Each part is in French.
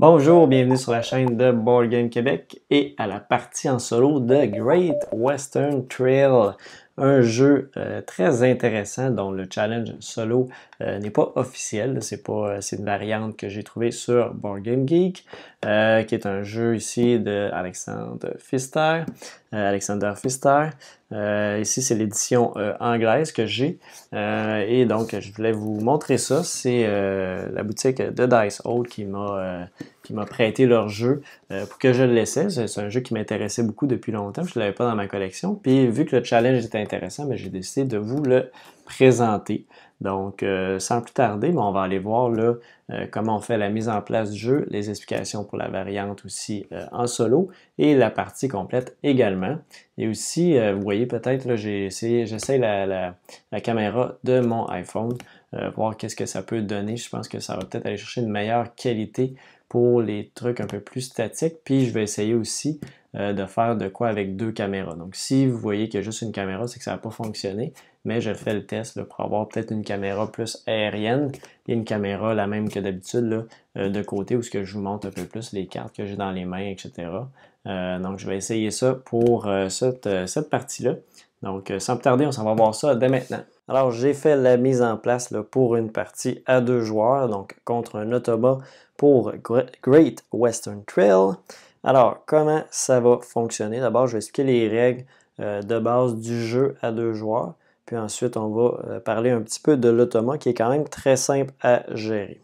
Bonjour, bienvenue sur la chaîne de Board Game Québec et à la partie en solo de Great Western Trail un jeu euh, très intéressant dont le challenge solo euh, n'est pas officiel. C'est pas, euh, c'est une variante que j'ai trouvée sur Board Game Geek, qui est un jeu ici de Alexandre Pfister. Alexander Pfister. ici, c'est l'édition anglaise que j'ai. et donc, je voulais vous montrer ça. C'est la boutique de Dice Hold qui m'a qui m'a prêté leur jeu euh, pour que je le laissais. C'est un jeu qui m'intéressait beaucoup depuis longtemps. Je ne l'avais pas dans ma collection. Puis vu que le challenge était intéressant, ben, j'ai décidé de vous le présenter. Donc, euh, sans plus tarder, ben, on va aller voir euh, comment on fait la mise en place du jeu, les explications pour la variante aussi en solo et la partie complète également. Et aussi, vous voyez peut-être, j'essaie la, la, la, caméra de mon iPhone, voir qu'est-ce que ça peut donner. Je pense que ça va peut-être aller chercher une meilleure qualité pour les trucs un peu plus statiques. Puis je vais essayer aussi euh, de faire de quoi avec deux caméras. Donc si vous voyez qu'il y a juste une caméra, c'est que ça n'a pas fonctionné. Mais je fais le test pour avoir peut-être une caméra plus aérienne et une caméra la même que d'habitude euh, de côté où que je vous montre un peu plus les cartes que j'ai dans les mains, etc. Euh, donc je vais essayer ça pour cette, cette partie-là. Donc sans plus tarder, on s'en va voir ça dès maintenant. Alors j'ai fait la mise en place là, pour une partie à deux joueurs, donc contre un automat pour Great Western Trail. Alors, comment ça va fonctionner? D'abord, je vais expliquer les règles euh, de base du jeu à deux joueurs. Puis ensuite, on va euh, parler un petit peu de l'automa qui est quand même très simple à gérer.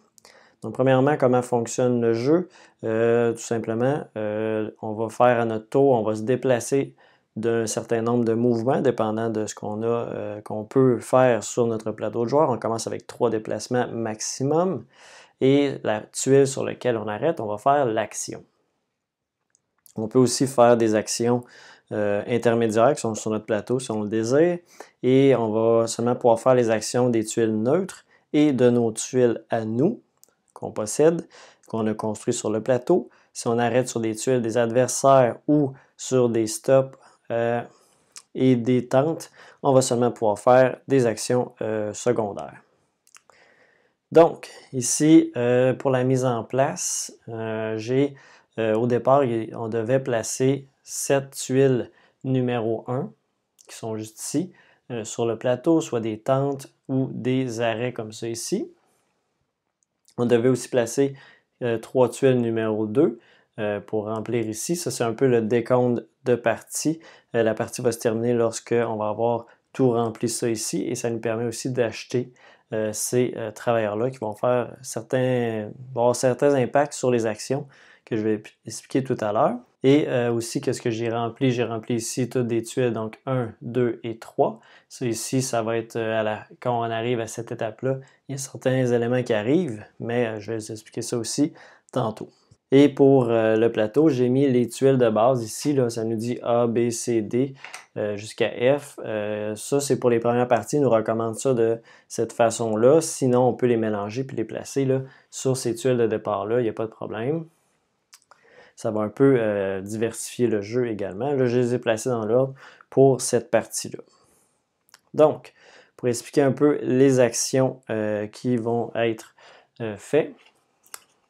Donc, premièrement, comment fonctionne le jeu? Euh, tout simplement, on va faire à notre tour, on va se déplacer d'un certain nombre de mouvements, dépendant de ce qu'on a, qu'on peut faire sur notre plateau de joueur. On commence avec trois déplacements maximum et la tuile sur laquelle on arrête, on va faire l'action. On peut aussi faire des actions euh, intermédiaires qui sont sur notre plateau si on le désire. Et on va seulement pouvoir faire les actions des tuiles neutres et de nos tuiles à nous qu'on possède, qu'on a construit sur le plateau. Si on arrête sur des tuiles des adversaires ou sur des stops euh, et des tentes, on va seulement pouvoir faire des actions euh, secondaires. Donc, ici, euh, pour la mise en place, euh, j'ai euh, au départ, on devait placer sept tuiles numéro 1, qui sont juste ici, sur le plateau, soit des tentes ou des arrêts comme ça ici. On devait aussi placer trois tuiles numéro 2 pour remplir ici. Ça, c'est un peu le décompte de partie. la partie va se terminer lorsque on va avoir tout rempli ça ici et ça nous permet aussi d'acheter euh, ces euh, travailleurs-là qui vont faire certains, avoir certains impacts sur les actions que je vais expliquer tout à l'heure. Et euh, aussi, qu'est-ce que j'ai rempli? J'ai rempli ici toutes des tuiles, donc 1, 2 et 3. Ça, ici, ça va être à la... quand on arrive à cette étape-là, il y a certains éléments qui arrivent, mais je vais vous expliquer ça aussi tantôt. Et pour euh, le plateau, j'ai mis les tuiles de base. Ici, là, ça nous dit A, B, C, D euh, jusqu'à F. Euh, ça, c'est pour les premières parties. Ils nous recommande ça de cette façon-là. Sinon, on peut les mélanger puis les placer là, sur ces tuiles de départ-là. Il n'y a pas de problème. Ça va un peu diversifier le jeu également. Là, je les ai placés dans l'ordre pour cette partie-là. Donc, pour expliquer un peu les actions qui vont être faites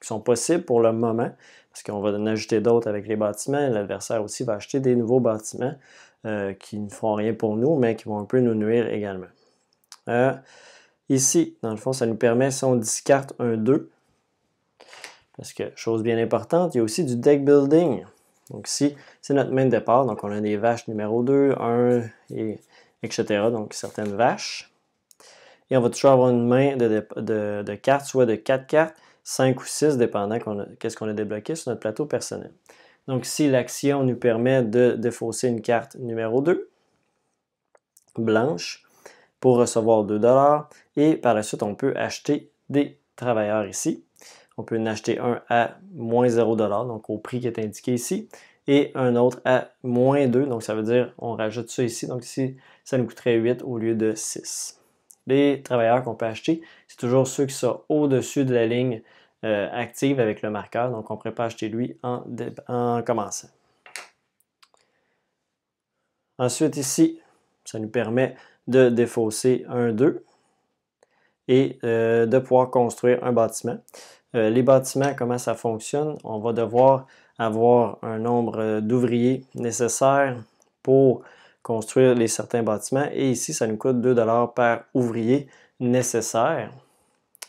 sont possibles pour le moment, parce qu'on va en ajouter d'autres avec les bâtiments. L'adversaire aussi va acheter des nouveaux bâtiments euh, qui ne feront rien pour nous, mais qui vont un peu nous nuire également. Euh, ici, dans le fond, ça nous permet, si on discarte un 2, parce que, chose bien importante, il y a aussi du deck building. Donc ici, c'est notre main de départ. Donc on a des vaches numéro 2, 1, et, etc. Donc certaines vaches. Et on va toujours avoir une main de, de cartes, soit de 4 cartes, 5 ou 6, dépendant qu'est-ce qu'on a débloqué sur notre plateau personnel. Donc si l'action nous permet de défausser une carte numéro 2, blanche, pour recevoir 2 dollars. Et par la suite, on peut acheter des travailleurs ici. On peut en acheter un à moins 0 dollars, donc au prix qui est indiqué ici, et un autre à moins 2, donc ça veut dire on rajoute ça ici. Donc ici, ça nous coûterait 8 au lieu de 6 les travailleurs qu'on peut acheter, c'est toujours ceux qui sont au-dessus de la ligne euh, active avec le marqueur. Donc, on ne pourrait pas acheter lui en, commençant. Ensuite, ici, ça nous permet de défausser un 2 et euh, de pouvoir construire un bâtiment. Euh, les bâtiments, comment ça fonctionne? On va devoir avoir un nombre d'ouvriers nécessaires pour construire les certains bâtiments. Et ici, ça nous coûte 2 par ouvrier nécessaire.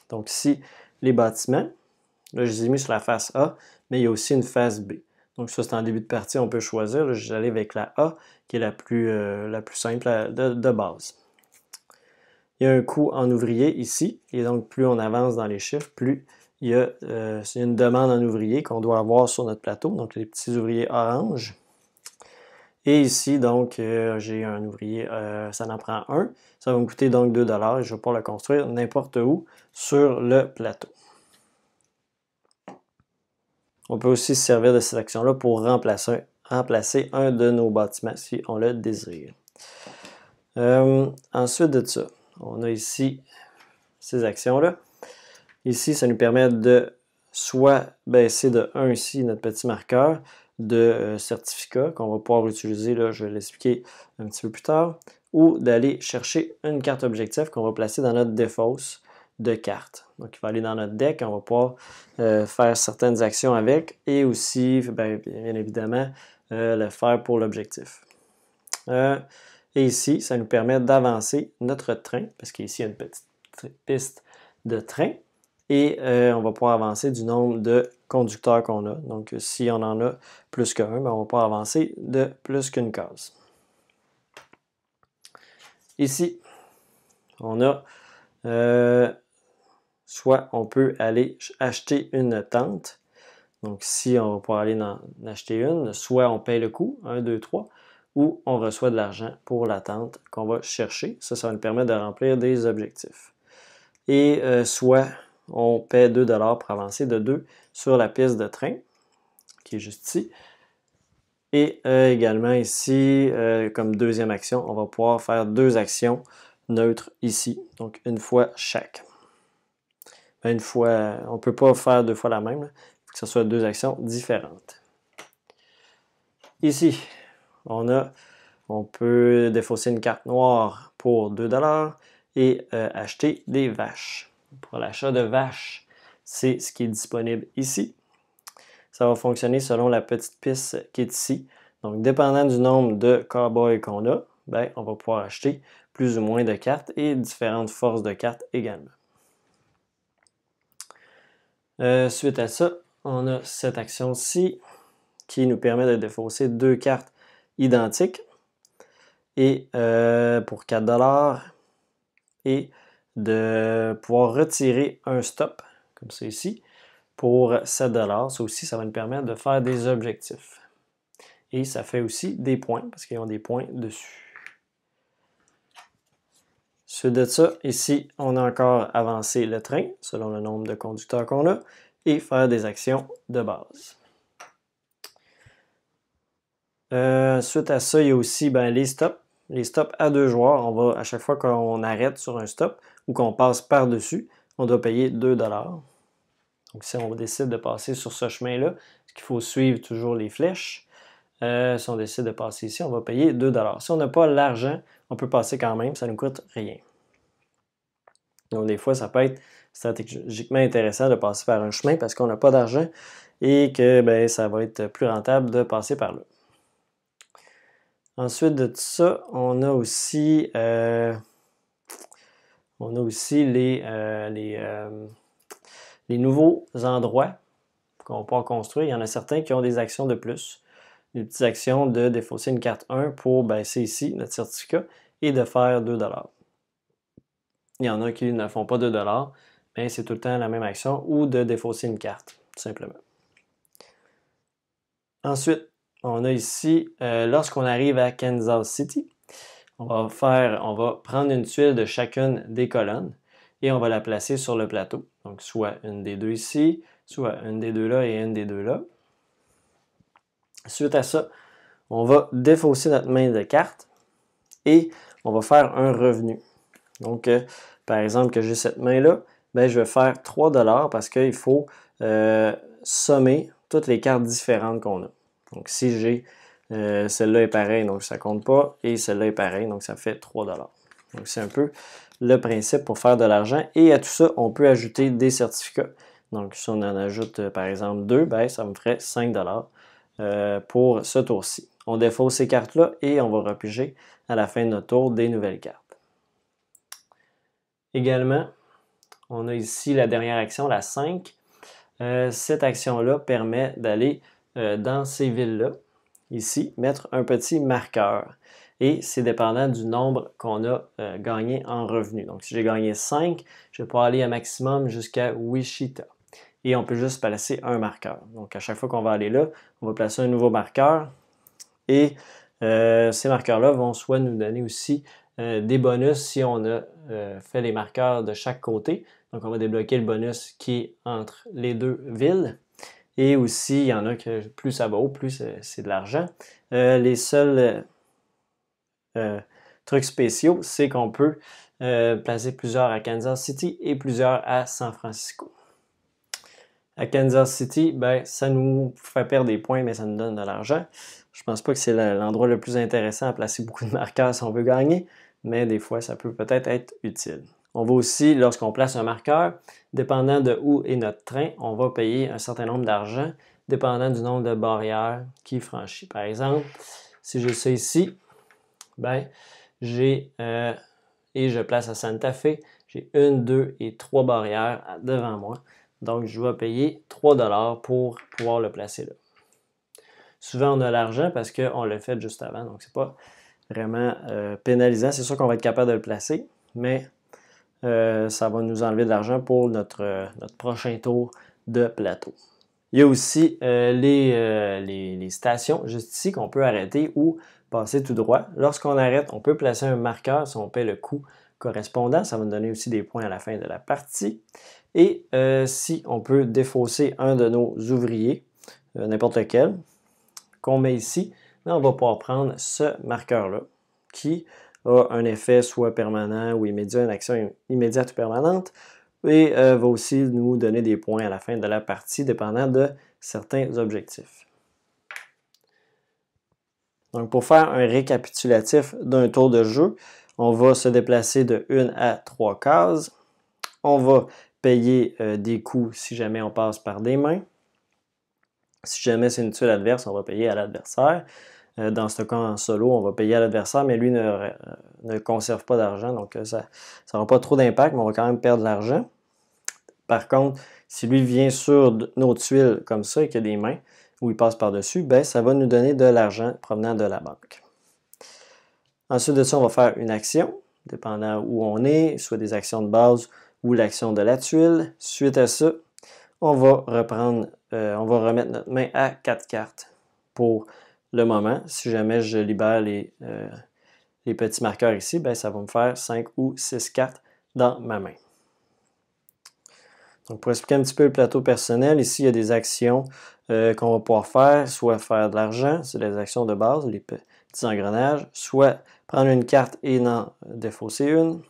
Donc ici, les bâtiments, là, je les ai mis sur la face A, mais il y a aussi une face B. Donc ça, c'est en début de partie, on peut choisir. aller avec la A, qui est la plus, euh, la plus simple de, base. Il y a un coût en ouvrier ici, et donc plus on avance dans les chiffres, plus il y a euh, une demande en ouvrier qu'on doit avoir sur notre plateau, donc les petits ouvriers orange. Et ici, donc, euh, j'ai un ouvrier, euh, ça en prend un. Ça va me coûter donc 2 et je vais pouvoir le construire n'importe où sur le plateau. On peut aussi se servir de cette action-là pour remplacer, remplacer, un de nos bâtiments si on le désire. Euh, ensuite de ça, on a ici ces actions-là. Ici, ça nous permet de soit baisser de 1 ici notre petit marqueur, de euh, certificats qu'on va pouvoir utiliser, là, je vais l'expliquer un petit peu plus tard, ou d'aller chercher une carte objectif qu'on va placer dans notre défausse de cartes. Donc, il va aller dans notre deck, on va pouvoir euh, faire certaines actions avec et aussi, ben, bien, évidemment, euh, le faire pour l'objectif. et ici, ça nous permet d'avancer notre train, parce qu'ici, il y a une petite piste de train et euh, on va pouvoir avancer du nombre de conducteurs qu'on a. Donc, si on en a plus qu'un, ben, on va pouvoir avancer de plus qu'une case. Ici, on a euh, soit on peut aller acheter une tente. Donc, si on va pouvoir aller en acheter une, soit on paye le coût, 1, 2, 3, ou on reçoit de l'argent pour la tente qu'on va chercher. Ça, ça va nous permettre de remplir des objectifs. Et euh, soit on paie 2 pour avancer de 2 sur la piste de train, qui est juste ici. Et euh, également ici, euh, comme deuxième action, on va pouvoir faire deux actions neutres ici, donc une fois chaque. Ben, une fois, on ne peut pas faire deux fois la même, que ce soit deux actions différentes. Ici, on, on peut défausser une carte noire pour 2$ et euh, acheter des vaches pour l'achat de vaches, c'est ce qui est disponible ici. Ça va fonctionner selon la petite piste qui est ici. Donc, dépendant du nombre de cowboys qu'on a, ben, on va pouvoir acheter plus ou moins de cartes et différentes forces de cartes également. Euh, suite à ça, on a cette action-ci qui nous permet de défausser deux cartes identiques et euh, pour 4 dollars et de pouvoir retirer un stop, comme ça ici, pour 7$. Ça aussi, ça va nous permettre de faire des objectifs. Et ça fait aussi des points, parce qu'ils ont des points dessus. Suite de ça, ici, on a encore avancé le train, selon le nombre de conducteurs qu'on a, et faire des actions de base. Euh, suite à ça, il y a aussi ben, les stops. Les stops à deux joueurs, on va, à chaque fois qu'on arrête sur un stop, ou qu'on passe par-dessus, on doit payer 2 Donc si on décide de passer sur ce chemin-là, il qu'il faut suivre toujours les flèches, euh, si on décide de passer ici, on va payer 2 Si on n'a pas l'argent, on peut passer quand même, ça ne nous coûte rien. Donc des fois, ça peut être stratégiquement intéressant de passer par un chemin parce qu'on n'a pas d'argent et que ben, ça va être plus rentable de passer par là. Ensuite de tout ça, on a aussi euh, on a aussi les, euh, euh, les, nouveaux endroits qu'on peut construire. Il y en a certains qui ont des actions de plus. Des petites actions de défausser une carte 1 pour, baisser ben, ici notre certificat, et de faire 2 Il y en a qui ne font pas 2 mais c'est tout le temps la même action, ou de défausser une carte, tout simplement. Ensuite, on a ici, euh, lorsqu'on arrive à Kansas City, on va, faire, on va prendre une tuile de chacune des colonnes et on va la placer sur le plateau. Donc, soit une des deux ici, soit une des deux là et une des deux là. Suite à ça, on va défausser notre main de carte et on va faire un revenu. Donc, euh, par exemple, que j'ai cette main-là, ben, je vais faire 3 parce qu'il faut euh, sommer toutes les cartes différentes qu'on a. Donc, si j'ai euh, celle-là est pareille, donc ça compte pas. Et celle-là est pareille, donc ça fait 3 Donc c'est un peu le principe pour faire de l'argent. Et à tout ça, on peut ajouter des certificats. Donc si on en ajoute euh, par exemple 2, ben, ça me ferait 5 euh, pour ce tour-ci. On défausse ces cartes-là et on va repiger à la fin de notre tour des nouvelles cartes. Également, on a ici la dernière action, la 5. Euh, cette action-là permet d'aller dans ces villes-là ici, mettre un petit marqueur. Et c'est dépendant du nombre qu'on a euh, gagné en revenu. Donc, si j'ai gagné 5, je vais aller à maximum jusqu'à Wichita. Et on peut juste placer un marqueur. Donc, à chaque fois qu'on va aller là, on va placer un nouveau marqueur. Et euh, ces marqueurs-là vont soit nous donner aussi euh, des bonus si on a fait les marqueurs de chaque côté. Donc, on va débloquer le bonus qui est entre les deux villes. Et aussi, il y en a que plus ça va plus euh, c'est de l'argent. Euh, les seuls euh, trucs spéciaux, c'est qu'on peut placer plusieurs à Kansas City et plusieurs à San Francisco. À Kansas City, ben, ça nous fait perdre des points, mais ça nous donne de l'argent. Je ne pense pas que c'est l'endroit le plus intéressant à placer beaucoup de marqueurs si on veut gagner, mais des fois, ça peut peut-être être utile. On va aussi, lorsqu'on place un marqueur, dépendant de où est notre train, on va payer un certain nombre d'argent, dépendant du nombre de barrières qu'il franchit. Par exemple, si je sais ici, ben, j'ai euh, et je place à Santa Fe, j'ai une, deux et trois barrières devant moi. Donc, je vais payer 3 dollars pour pouvoir le placer là. Souvent, on a l'argent parce qu'on l'a fait juste avant, donc n'est pas vraiment euh, pénalisant. C'est sûr qu'on va être capable de le placer, mais euh, ça va nous enlever de l'argent pour euh, notre, prochain tour de plateau. Il y a aussi euh, les, stations juste ici qu'on peut arrêter ou passer tout droit. Lorsqu'on arrête, on peut placer un marqueur si on paie le coût correspondant. Ça va nous donner aussi des points à la fin de la partie. Et si on peut défausser un de nos ouvriers, n'importe lequel, qu'on met ici, on va pouvoir prendre ce marqueur-là qui a un effet soit permanent ou immédiat, une action immédiate ou permanente, et euh, va aussi nous donner des points à la fin de la partie, dépendant de certains objectifs. Donc pour faire un récapitulatif d'un tour de jeu, on va se déplacer de 1 à 3 cases. On va payer euh, des coûts si jamais on passe par des mains. Si jamais c'est une tuile adverse, on va payer à l'adversaire. Euh, dans ce cas en solo, on va payer à l'adversaire, mais lui ne, euh, conserve pas d'argent, donc euh, ça n'aura pas trop d'impact, mais on va quand même perdre de l'argent. Par contre, si lui vient sur nos tuiles comme ça et qu'il a des mains où il passe par-dessus, ben, ça va nous donner de l'argent provenant de la banque. Ensuite de ça, on va faire une action, dépendant où on est, soit des actions de base ou l'action de la tuile. Suite à ça, on va reprendre, on va remettre notre main à quatre cartes pour le moment. Si jamais je libère les, euh, les petits marqueurs ici, ben, ça va me faire 5 ou 6 cartes dans ma main. Donc, pour expliquer un petit peu le plateau personnel, ici, il y a des actions euh, qu'on va pouvoir faire, soit faire de l'argent, c'est les actions de base, les petits engrenages, soit prendre une carte et en défausser une,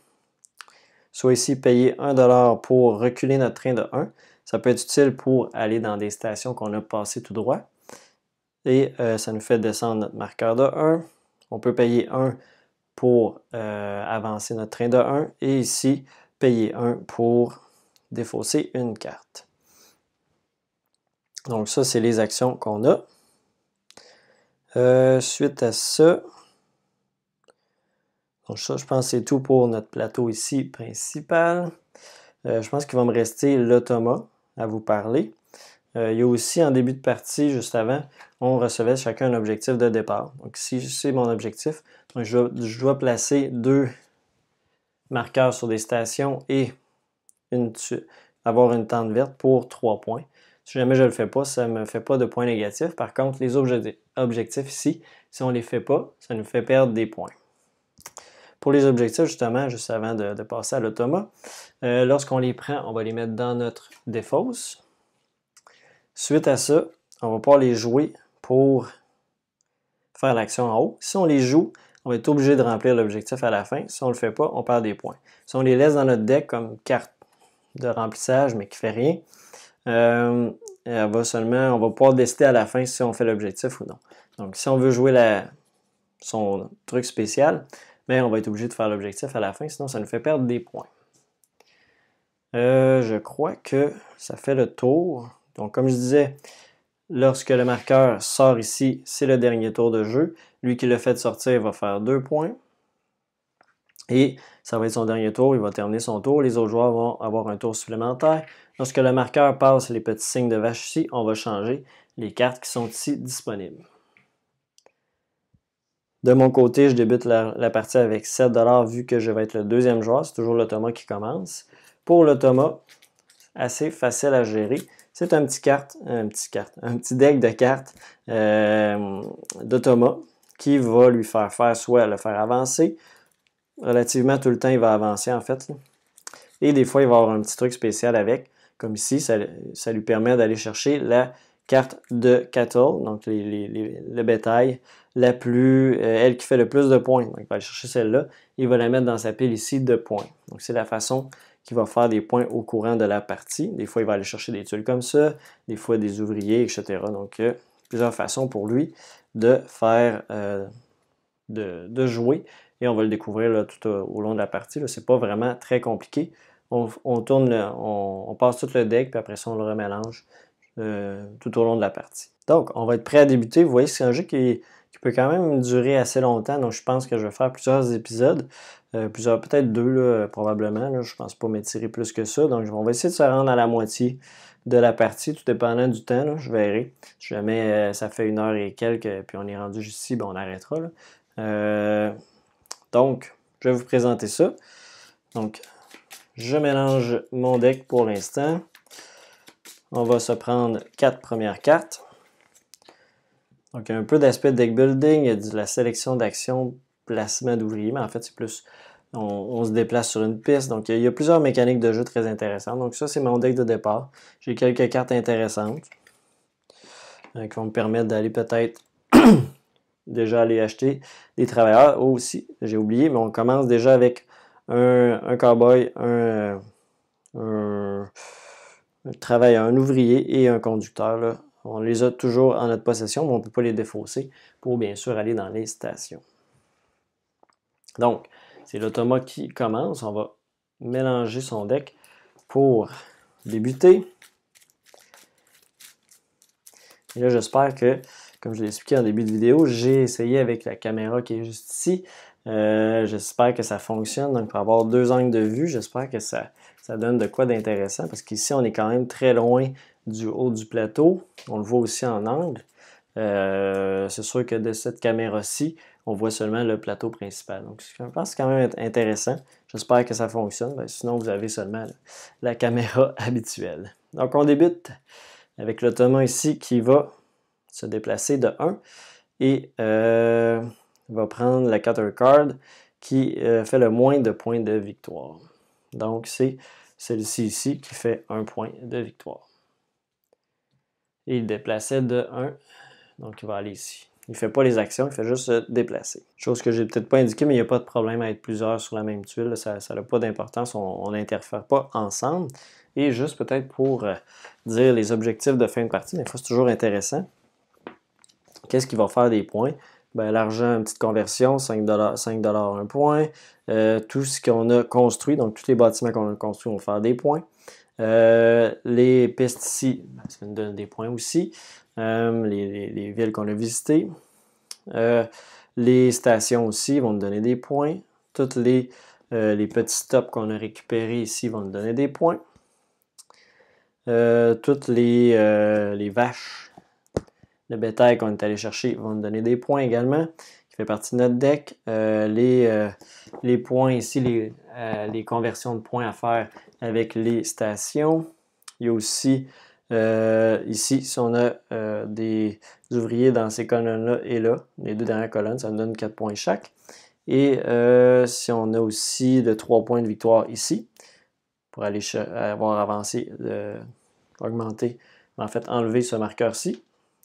soit ici payer 1$ pour reculer notre train de 1. Ça peut être utile pour aller dans des stations qu'on a passées tout droit. Et euh, ça nous fait descendre notre marqueur de 1. On peut payer 1 pour euh, avancer notre train de 1. Et ici, payer 1 pour défausser une carte. Donc ça, c'est les actions qu'on a. Euh, suite à ça, donc ça, je pense que c'est tout pour notre plateau ici principal. je pense qu'il va me rester l'automa à vous parler. Euh, il y a aussi en début de partie, juste avant, on recevait chacun un objectif de départ. Donc si c'est mon objectif. je dois, placer deux marqueurs sur des stations et avoir une tente verte pour trois points. Si jamais je ne le fais pas, ça ne me fait pas de points négatifs. Par contre, les objectifs ici, si on ne les fait pas, ça nous fait perdre des points. Pour les objectifs, justement, juste avant de, passer à l'automa, euh, lorsqu'on les prend, on va les mettre dans notre défausse. Suite à ça, on va pas les jouer pour faire l'action en haut. Si on les joue, on va être obligé de remplir l'objectif à la fin. Si on ne le fait pas, on perd des points. Si on les laisse dans notre deck comme carte de remplissage, mais qui ne fait rien, euh, euh, va seulement, on va pouvoir décider à la fin si on fait l'objectif ou non. Donc, si on veut jouer son truc spécial, mais ben, on va être obligé de faire l'objectif à la fin, sinon ça nous fait perdre des points. Euh, je crois que ça fait le tour. Donc, comme je disais, lorsque le marqueur sort ici, c'est le dernier tour de jeu. Lui qui le fait sortir va faire deux points. Et ça va être son dernier tour, il va terminer son tour. Les autres joueurs vont avoir un tour supplémentaire. Lorsque le marqueur passe les petits signes de vache ici, on va changer les cartes qui sont ici disponibles. De mon côté, je débute la, partie avec 7$ vu que je vais être le deuxième joueur. C'est toujours l'automa qui commence. Pour l'automa, assez facile à gérer. C'est un petit carte, un petit carte, un petit deck de cartes euh, qui va lui faire faire soit le faire avancer. Relativement tout le temps, il va avancer en fait. Et des fois, il va avoir un petit truc spécial avec. Comme ici, ça, lui permet d'aller chercher la carte de cattle, donc les, le bétail, la plus, euh, elle qui fait le plus de points. Donc, il va aller chercher celle-là, il va la mettre dans sa pile ici de points. Donc, c'est la façon qui va faire des points au courant de la partie. Des fois, il va aller chercher des tuiles comme ça, des fois des ouvriers, etc. Donc, euh, plusieurs façons pour lui de faire, euh, de, jouer. Et on va le découvrir tout au long de la partie. Ce n'est pas vraiment très compliqué. On, tourne, on, passe tout le deck, puis après ça, on le remélange euh, tout au long de la partie. Donc, on va être prêt à débuter. Vous voyez, c'est un jeu qui est peut quand même durer assez longtemps. Donc, je pense que je vais faire plusieurs épisodes. Euh, plusieurs, peut-être deux, probablement. Là. Je pense pas m'étirer plus que ça. Donc, on va essayer de se rendre à la moitié de la partie, tout dépendant du temps. je verrai. Si jamais euh, ça fait une heure et quelques, puis on est rendu ici, ben, on arrêtera. Euh, donc, je vais vous présenter ça. Donc, je mélange mon deck pour l'instant. On va se prendre quatre premières cartes. Donc, un peu d'aspect deck building, il y a de la sélection d'actions, placement d'ouvriers, mais en fait, c'est plus on, se déplace sur une piste. Donc, il y, a plusieurs mécaniques de jeu très intéressantes. Donc, ça, c'est mon deck de départ. J'ai quelques cartes intéressantes euh, qui vont me permettre d'aller peut-être déjà aller acheter des travailleurs. Oh, aussi, j'ai oublié, mais on commence déjà avec un, cowboy, euh, un, un travailleur, un ouvrier et un conducteur. Là. On les a toujours en notre possession, mais on ne peut pas les défausser pour bien sûr aller dans les stations. Donc, c'est l'automate qui commence. On va mélanger son deck pour débuter. Et là, j'espère que, comme je l'ai expliqué en début de vidéo, j'ai essayé avec la caméra qui est juste ici. Euh, j'espère que ça fonctionne. Donc, pour avoir deux angles de vue, j'espère que ça, ça donne de quoi d'intéressant parce qu'ici, on est quand même très loin du haut du plateau. On le voit aussi en angle. Euh, c'est sûr que de cette caméra-ci, on voit seulement le plateau principal. Donc, je pense que quand même intéressant. J'espère que ça fonctionne. Ben, sinon, vous avez seulement la, caméra habituelle. Donc, on débute avec l'Ottoman ici qui va se déplacer de 1 et euh, va prendre la cutter card qui euh, fait le moins de points de victoire. Donc, c'est celle-ci ici qui fait un point de victoire. Et il déplaçait de 1. Donc, il va aller ici. Il ne fait pas les actions, il fait juste se déplacer. Chose que je n'ai peut-être pas indiqué, mais il n'y a pas de problème à être plusieurs sur la même tuile. ça n'a pas d'importance, on n'interfère pas ensemble. Et juste peut-être pour euh, dire les objectifs de fin de partie, des fois c'est toujours intéressant. Qu'est-ce qui va faire des points? Ben, L'argent, petite conversion, 5 5 un point. Euh, tout ce qu'on a construit, donc tous les bâtiments qu'on a construits vont faire des points. Euh, les pesticides, ça nous donne des points aussi. Euh, les, villes qu'on a visitées. Euh, les stations aussi vont nous donner des points. Toutes les, les petits stops qu'on a récupérés ici vont nous donner des points. toutes les, les vaches le bétail qu'on est allé chercher vont nous donner des points également fait partie de notre deck. Euh, euh, les, points ici, euh, les, conversions de points à faire avec les stations. Il y a aussi ici, si on a des ouvriers dans ces colonnes-là et là, les deux dernières colonnes, ça nous donne 4 points chaque. Et si on a aussi de 3 points de victoire ici, pour aller avoir avancé, augmenter en fait enlever ce marqueur-ci,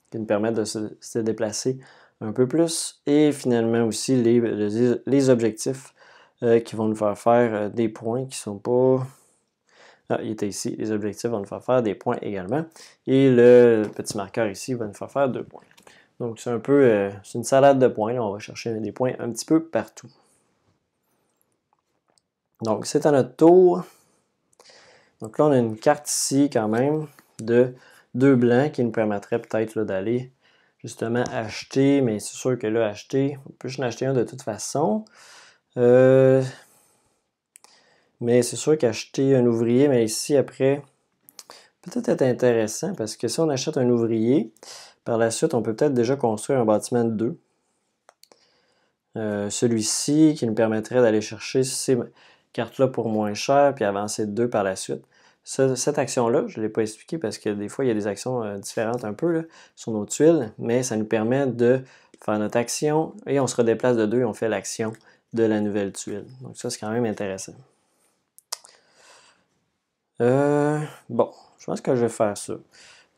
qui nous permet de se déplacer un peu plus. Et finalement aussi les, les, objectifs euh, qui vont nous faire faire euh, des points qui sont pas... Ah, il était ici. Les objectifs vont nous faire faire des points également. Et le petit marqueur ici va nous faire faire deux points. Donc c'est un peu... Euh, c'est une salade de points. on va chercher des points un petit peu partout. Donc c'est à notre tour. Donc là, on a une carte ici quand même de deux blancs qui nous permettrait peut-être d'aller justement acheter, mais c'est sûr que là, acheter, on peut en acheter un de toute façon. Euh, mais c'est sûr qu'acheter un ouvrier, mais ici après, peut-être être intéressant parce que si on achète un ouvrier, par la suite, on peut peut-être déjà construire un bâtiment de deux. Euh, celui-ci qui nous permettrait d'aller chercher ces cartes-là pour moins cher, puis avancer de deux par la suite cette action-là, je ne l'ai pas expliqué parce que des fois, il y a des actions euh, différentes un peu sur nos tuiles, mais ça nous permet de faire notre action et on se redéplace de deux et on fait l'action de la nouvelle tuile. Donc ça, c'est quand même intéressant. Euh, bon, je pense que je vais faire ça.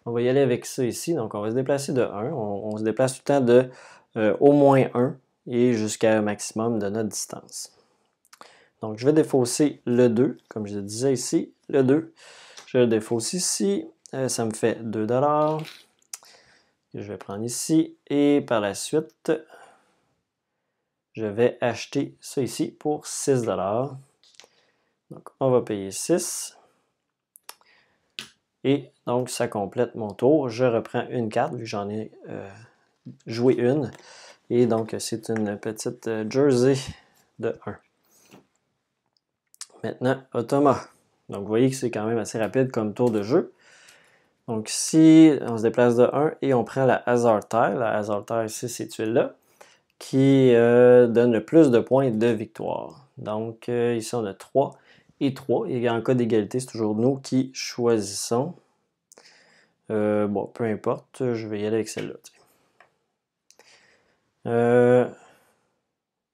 On va y aller avec ça ici. Donc on va se déplacer de 1. On, se déplace tout le temps de euh, au moins 1 et jusqu'à un maximum de notre distance. Donc je vais défausser le 2, comme je le disais ici, 2. Je le défausse ici. Euh, ça me fait 2 Je vais prendre ici. Et par la suite, je vais acheter ça ici pour 6 Donc, on va payer 6. Et donc, ça complète mon tour. Je reprends une carte, vu que j'en ai euh, joué une. Et donc, c'est une petite euh, jersey de 1. Maintenant, Automa. Donc, vous voyez que c'est quand même assez rapide comme tour de jeu. Donc, si on se déplace de 1 et on prend la Hazard Tile, la Hazard Tile, c'est cette tuile-là, qui euh, donne le plus de points de victoire. Donc, euh, ici, on a 3 et 3. Et en cas d'égalité, c'est toujours nous qui choisissons. Euh, bon, peu importe, je vais y aller avec celle-là.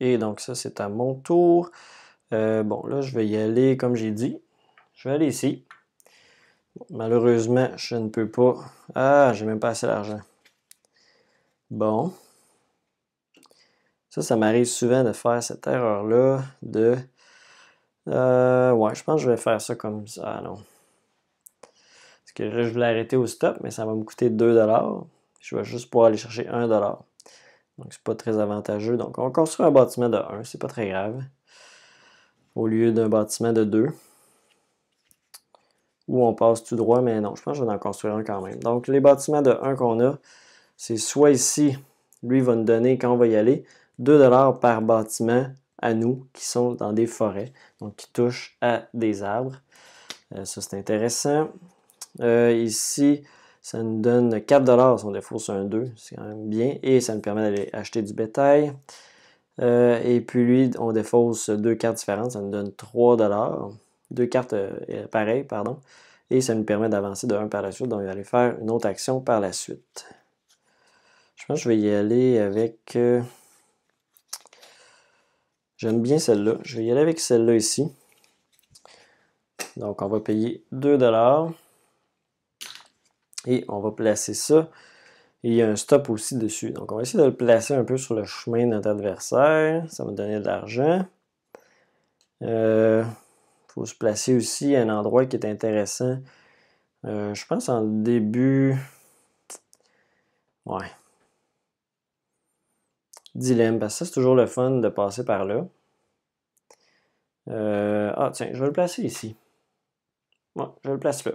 et donc, ça, c'est à mon tour. bon, là, je vais y aller, comme j'ai dit, je vais aller ici. Malheureusement, je ne peux pas. Ah, j'ai même pas assez d'argent. Bon. Ça, ça m'arrive souvent de faire cette erreur-là de... Euh, ouais, je pense que je vais faire ça comme ça. Ah non. Parce que je voulais arrêter au stop, mais ça va me coûter 2$. Je vais juste pouvoir aller chercher 1$. Donc, c'est pas très avantageux. Donc, on construit un bâtiment de 1, c'est pas très grave. Au lieu d'un bâtiment de 2 ou on passe tout droit, mais non, je pense que je vais en construire un quand même. Donc, les bâtiments de 1 qu'on a, c'est soit ici, lui va nous donner, quand on va y aller, 2$ par bâtiment à nous qui sont dans des forêts, donc qui touchent à des arbres. Euh, ça, c'est intéressant. Euh, ici, ça nous donne 4$, si on défausse un 2, c'est quand même bien, et ça nous permet d'aller acheter du bétail. Euh, et puis lui, on défausse deux cartes différentes, ça nous donne 3$ deux cartes euh, pareilles, pardon, et ça nous permet d'avancer de un par la suite, donc aller faire une autre action par la suite. Je pense que je vais y aller avec... Euh, j'aime bien celle-là. Je vais y aller avec celle-là ici. Donc, on va payer 2$. Et on va placer ça. il y a un stop aussi dessus. Donc, on va essayer de le placer un peu sur le chemin de notre adversaire. Ça va me donner de l'argent. Euh, faut se placer aussi à un endroit qui est intéressant. Euh, je pense en début. Ouais. Dilemme, parce que c'est toujours le fun de passer par là. Euh, ah, tiens, je vais le placer ici. Ouais, je le place là.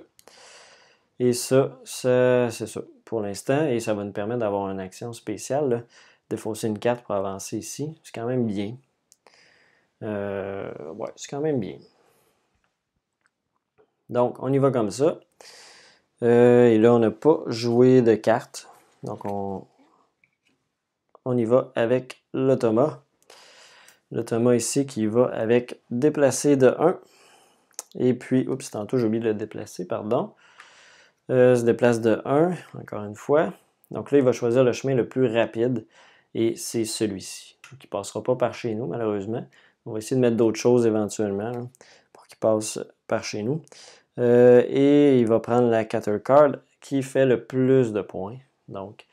Et ça, ça c'est ça pour l'instant. Et ça va nous permettre d'avoir une action spéciale, de fausser une carte pour avancer ici. C'est quand même bien. Euh, ouais, c'est quand même bien. Donc, on y va comme ça. Euh, et là, on n'a pas joué de carte. Donc, on, on y va avec l'automa. L'automa ici qui va avec déplacer de 1. Et puis, oups, tantôt j'ai oublié de le déplacer, pardon. Euh, se déplace de 1, encore une fois. Donc là, il va choisir le chemin le plus rapide et c'est celui-ci. qui ne passera pas par chez nous, malheureusement. On va essayer de mettre d'autres choses éventuellement pour qu'il passe par chez nous. Euh, et il va prendre la cutter card qui fait le plus de points. Donc,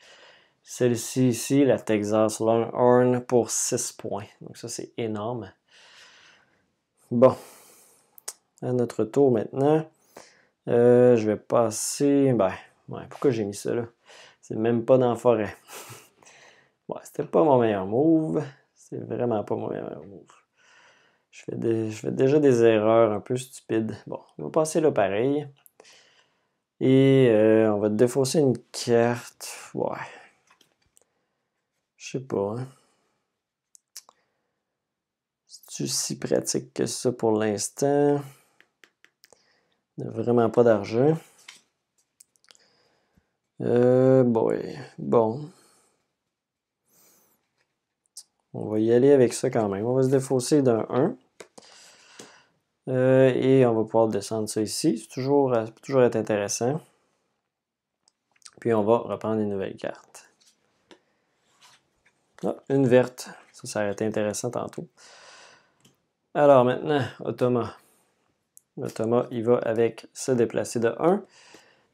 celle-ci ici, la Texas Longhorn pour 6 points. Donc ça, c'est énorme. Bon, à notre tour maintenant. Euh, je vais passer... Ben, pourquoi j'ai mis ça là? C'est même pas dans la forêt. c'était pas mon meilleur move. C'est vraiment pas mon meilleur move. Je fais, déjà des erreurs un peu stupides. Bon, on va passer là pareil. Et euh, on va défausser une carte. Ouais. Je sais pas. Hein. C'est-tu si pratique que ça pour l'instant? On n'a vraiment pas d'argent. Euh, boy. Bon. On va y aller avec ça quand même. On va se défausser d'un 1. Euh, et on va pouvoir descendre ça ici. C'est toujours, euh, toujours être intéressant. Puis on va reprendre une nouvelle carte. Ah, une verte. Ça, ça aurait été intéressant tantôt. Alors maintenant, Automa. Automa, il va avec se déplacer de 1.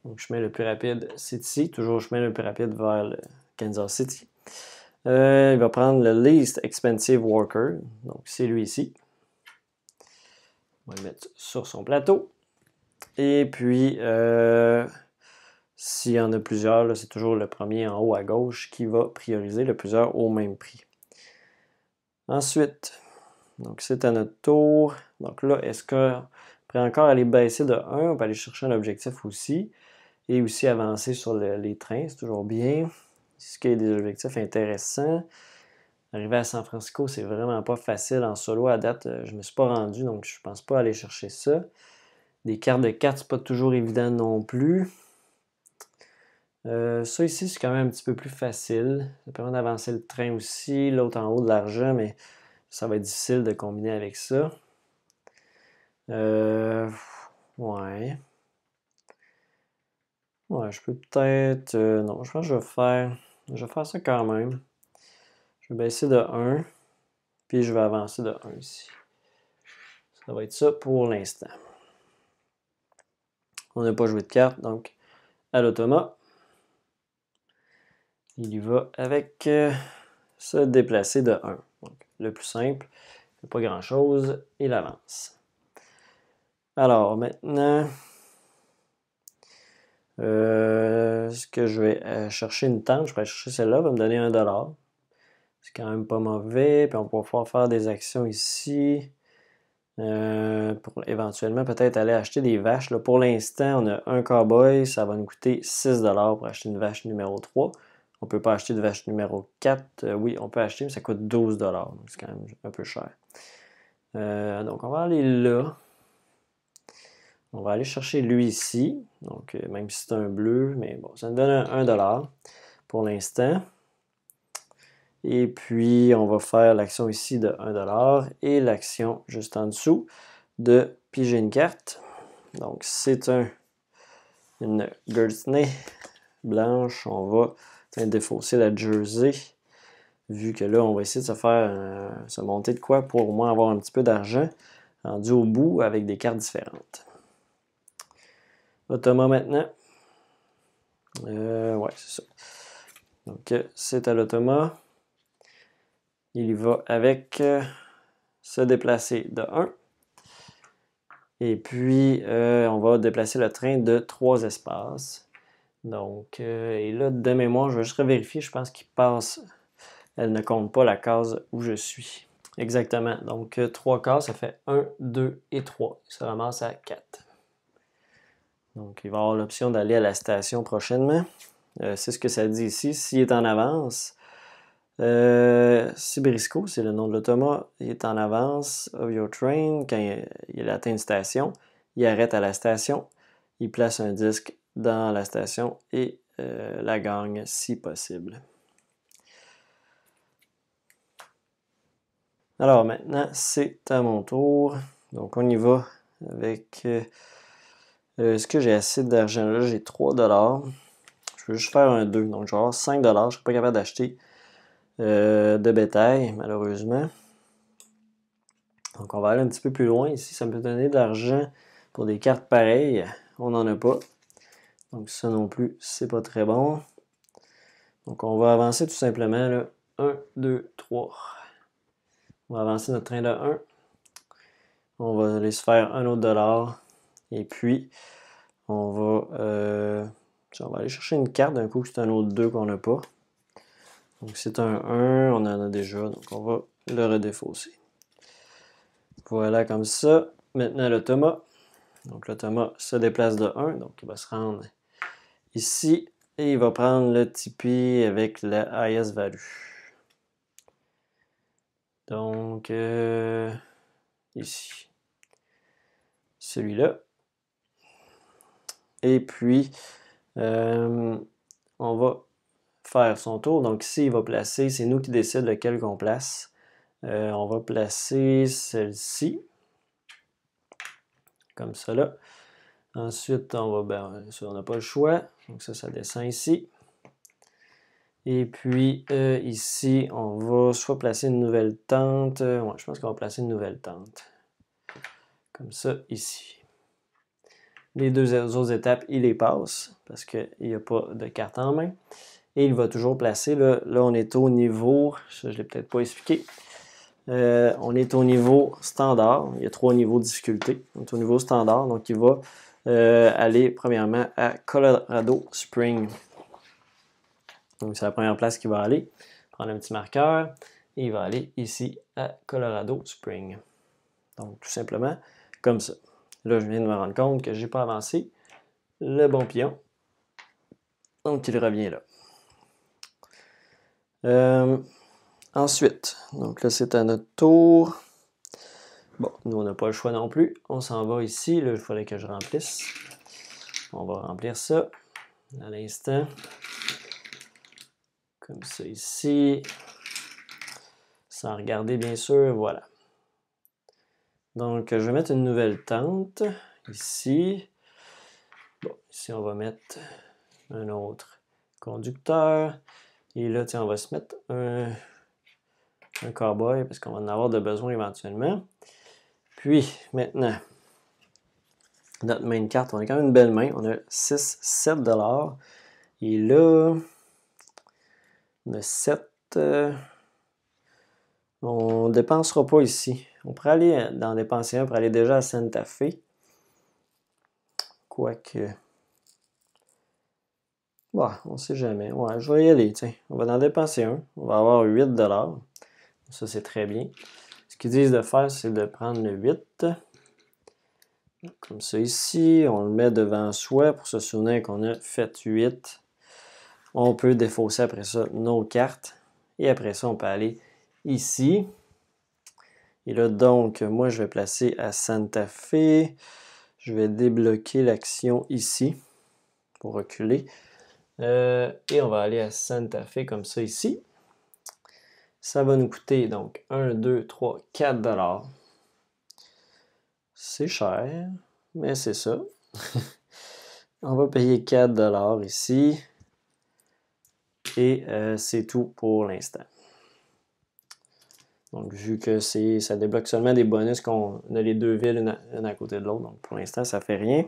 Donc, je mets le plus rapide, City. ici. Toujours mets le plus rapide vers le Kansas City. Euh, il va prendre le least expensive worker. Donc, c'est lui ici. On va le mettre sur son plateau. Et puis, euh, s'il y en a plusieurs, c'est toujours le premier en haut à gauche qui va prioriser le plusieurs au même prix. Ensuite, donc c'est à notre tour. Donc là, est-ce qu'on pourrait encore aller baisser de 1? On peut aller chercher un objectif aussi. Et aussi avancer sur les trains, c'est toujours bien ce y a des objectifs intéressants. Arriver à San Francisco, c'est vraiment pas facile en solo à date. Euh, je me suis pas rendu, donc je pense pas aller chercher ça. Des cartes de 4, c'est pas toujours évident non plus. Euh, ça ici, c'est quand même un petit peu plus facile. Ça permet d'avancer le train aussi, l'autre en haut de l'argent, mais ça va être difficile de combiner avec ça. Euh, ouais. Ouais, je peux peut-être... non, je pense que je vais faire... Je vais faire ça quand même. Je vais baisser de 1, puis je vais avancer de 1 ici. Ça va être ça pour l'instant. On n'a pas joué de carte, donc à l'automat. Il y va avec euh, se déplacer de 1. Donc, le plus simple, pas grand-chose, il avance. Alors maintenant, est-ce euh, que je vais euh, chercher une tente? Je vais chercher celle-là, va me donner un dollar. C'est quand même pas mauvais. Puis on va pouvoir faire des actions ici. Euh, pour éventuellement peut-être aller acheter des vaches. Là, pour l'instant, on a un cowboy, ça va nous coûter 6$ pour acheter une vache numéro 3. On ne peut pas acheter de vache numéro 4. oui, on peut acheter, mais ça coûte 12$. dollars. c'est quand même un peu cher. donc on va aller là. On va aller chercher lui ici. Donc, euh, même si c'est un bleu, mais bon, ça nous donne un dollar pour l'instant. Et puis, on va faire l'action ici de 1$ et l'action juste en dessous de piger une carte. Donc, c'est un, une Gertney blanche. On va défausser la jersey. Vu que là, on va essayer de se faire euh, se monter de quoi pour au moins avoir un petit peu d'argent rendu au bout avec des cartes différentes. Automa maintenant. Euh, ouais, c'est ça. Donc, c'est à l'Automa. Il y va avec euh, se déplacer de 1. Et puis, euh, on va déplacer le train de 3 espaces. Donc, euh, et là, de mémoire, je vais juste revérifier. Je pense qu'il passe. Elle ne compte pas la case où je suis. Exactement. Donc, 3 cases, ça fait 1, 2 et 3. Ça ramasse à 4. Donc, il va avoir l'option d'aller à la station prochainement. Euh, c'est ce que ça dit ici. S'il est en avance, euh, c'est le nom de l'automat, il est en avance of your train. Quand il, atteint une station, il arrête à la station, il place un disque dans la station et euh, la gagne si possible. Alors maintenant, c'est à mon tour. Donc on y va avec euh, euh, est-ce que j'ai assez d'argent là? J'ai 3 dollars. Je veux juste faire un 2. Donc, je vais avoir 5 dollars. Je ne serai pas capable d'acheter euh, de bétail, malheureusement. Donc, on va aller un petit peu plus loin ici. Ça me peut donner de l'argent pour des cartes pareilles. On n'en a pas. Donc, ça non plus, c'est pas très bon. Donc, on va avancer tout simplement. Là. 1, 2, 3. On va avancer notre train de 1. On va aller se faire un autre dollar. Et puis, on va, euh, va aller chercher une carte. D'un coup, c'est un autre 2 qu'on n'a pas. Donc, c'est un 1, on en a déjà. Donc, on va le redéfausser. Voilà, comme ça. Maintenant, le Thomas. Donc, le Thomas se déplace de 1. Donc, il va se rendre ici. Et il va prendre le Tipeee avec la IS value. Donc, euh, ici. Celui-là. Et puis, euh, on va faire son tour. Donc ici, il va placer, c'est nous qui décide lequel qu'on place. Euh, on va placer celle-ci, comme cela. Ensuite, on va, ben, on n'a pas le choix, donc ça, ça descend ici. Et puis euh, ici, on va soit placer une nouvelle tente, je pense qu'on va placer une nouvelle tente, comme ça, ici. Les deux autres étapes, il les passe parce qu'il n'y a pas de carte en main. Et il va toujours placer, là, on est au niveau, ça je ne l'ai peut-être pas expliqué, euh, on est au niveau standard. Il y a trois niveaux de difficulté. On est au niveau standard, donc il va euh, aller premièrement à Colorado Spring. Donc c'est la première place qu'il va aller. Prendre un petit marqueur et il va aller ici à Colorado Spring. Donc tout simplement comme ça. Là, je viens de me rendre compte que je n'ai pas avancé le bon pion. Donc, il revient là. Euh, ensuite, donc là, c'est à notre tour. Bon, nous, on n'a pas le choix non plus. On s'en va ici. Là, il fallait que je remplisse. On va remplir ça à l'instant. Comme ça ici. Sans regarder, bien sûr. Voilà. Donc, je vais mettre une nouvelle tente ici. Bon, ici, on va mettre un autre conducteur. Et là, tiens, on va se mettre un, un cowboy parce qu'on va en avoir de besoin éventuellement. Puis, maintenant, notre main carte, on a quand même une belle main. On a 6, 7 dollars. Et là, on a 7. Euh, on ne dépensera pas ici. On pourrait aller euh, dans Dépenser pensions, pour aller déjà à Santa Fe. Quoique. Bon, on sait jamais. Ouais, je vais y aller, On va en dépenser un. On va avoir 8 Ça, c'est très bien. Ce qu'ils disent de faire, c'est de prendre le 8. Comme ça ici, on le met devant soi pour se souvenir qu'on a fait 8. On peut défausser après ça nos cartes. Et après ça, on peut aller ici. Et là, donc, moi, je vais placer à Santa Fe. Je vais débloquer l'action ici pour reculer. Euh, et on va aller à Santa Fe comme ça ici. Ça va nous coûter donc 1, 2, 3, 4 dollars. C'est cher, mais c'est ça. on va payer 4 dollars ici. Et euh, c'est tout pour l'instant. Donc, vu que c'est, ça débloque seulement des bonus qu'on a les deux villes l'une à, côté de l'autre, donc pour l'instant, ça fait rien.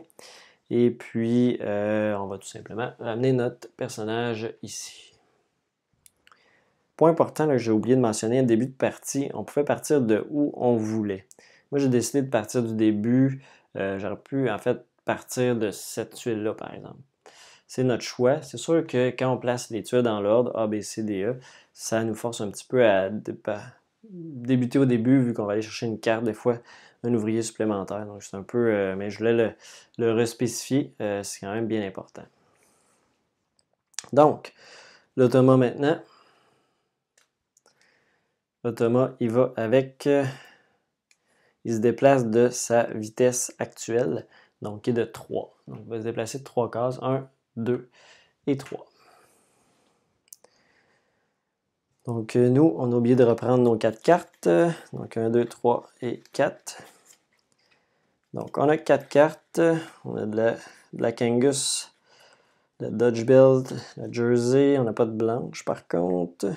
Et puis, euh, on va tout simplement amener notre personnage ici. Point important que j'ai oublié de mentionner, au début de partie, on pouvait partir de où on voulait. Moi, j'ai décidé de partir du début. Euh, j'aurais pu, en fait, partir de cette tuile-là, par exemple. C'est notre choix. C'est sûr que quand on place les tuiles dans l'ordre A, B, C, D, E, ça nous force un petit peu à, débuter au début, vu qu'on va aller chercher une carte, des fois, un ouvrier supplémentaire. Donc, c'est un peu. Euh, mais je voulais le, le respécifier. Euh, c'est quand même bien important. Donc, l'automa maintenant. L'automa, il va avec. Euh, il se déplace de sa vitesse actuelle, donc qui est de 3. Donc, il va se déplacer de 3 cases 1, 2 et 3. Donc euh, nous, on a oublié de reprendre nos quatre cartes. Donc 1, 2, 3 et 4. Donc on a quatre cartes. On a de la Black Angus, la Dodge Belt, la Jersey. On n'a pas de blanche par contre.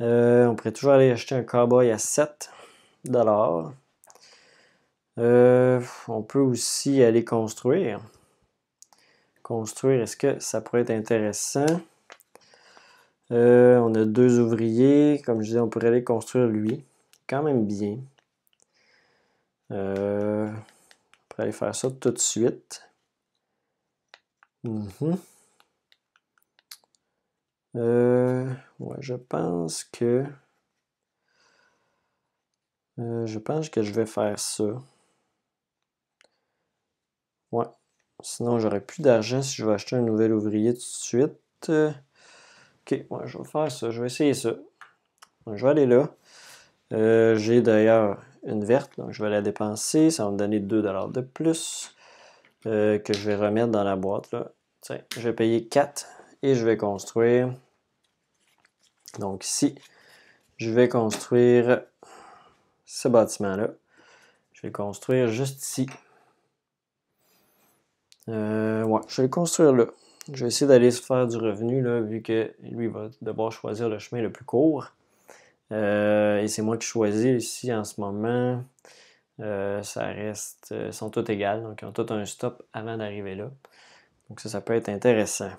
Euh, on pourrait toujours aller acheter un Cowboy à 7 dollars. Euh, on peut aussi aller construire. Construire, est-ce que ça pourrait être intéressant? Euh, on a deux ouvriers. Comme je disais, on pourrait aller construire lui. Quand même bien. Euh, on pourrait aller faire ça tout de suite. Mhm. Euh, je pense que... je pense que je vais faire ça. Ouais. Sinon, j'aurais plus d'argent si je vais acheter un nouvel ouvrier tout de suite. Ok, moi je vais faire ça. Je vais essayer ça. je vais aller là. Euh, j'ai d'ailleurs une verte, donc je vais la dépenser. Ça va me donner 2$ de plus euh, que je vais remettre dans la boîte. Tiens, je vais payer 4 et je vais construire. Donc ici, je vais construire ce bâtiment-là. Je vais construire juste ici. Euh, ouais, je vais le construire là. Je vais essayer d'aller se faire du revenu, là, vu que lui va devoir choisir le chemin le plus court. Euh, et c'est moi qui choisis ici en ce moment. Euh, ça reste, euh, sont toutes égales, donc ils ont tout un stop avant d'arriver là. Donc ça, ça peut être intéressant.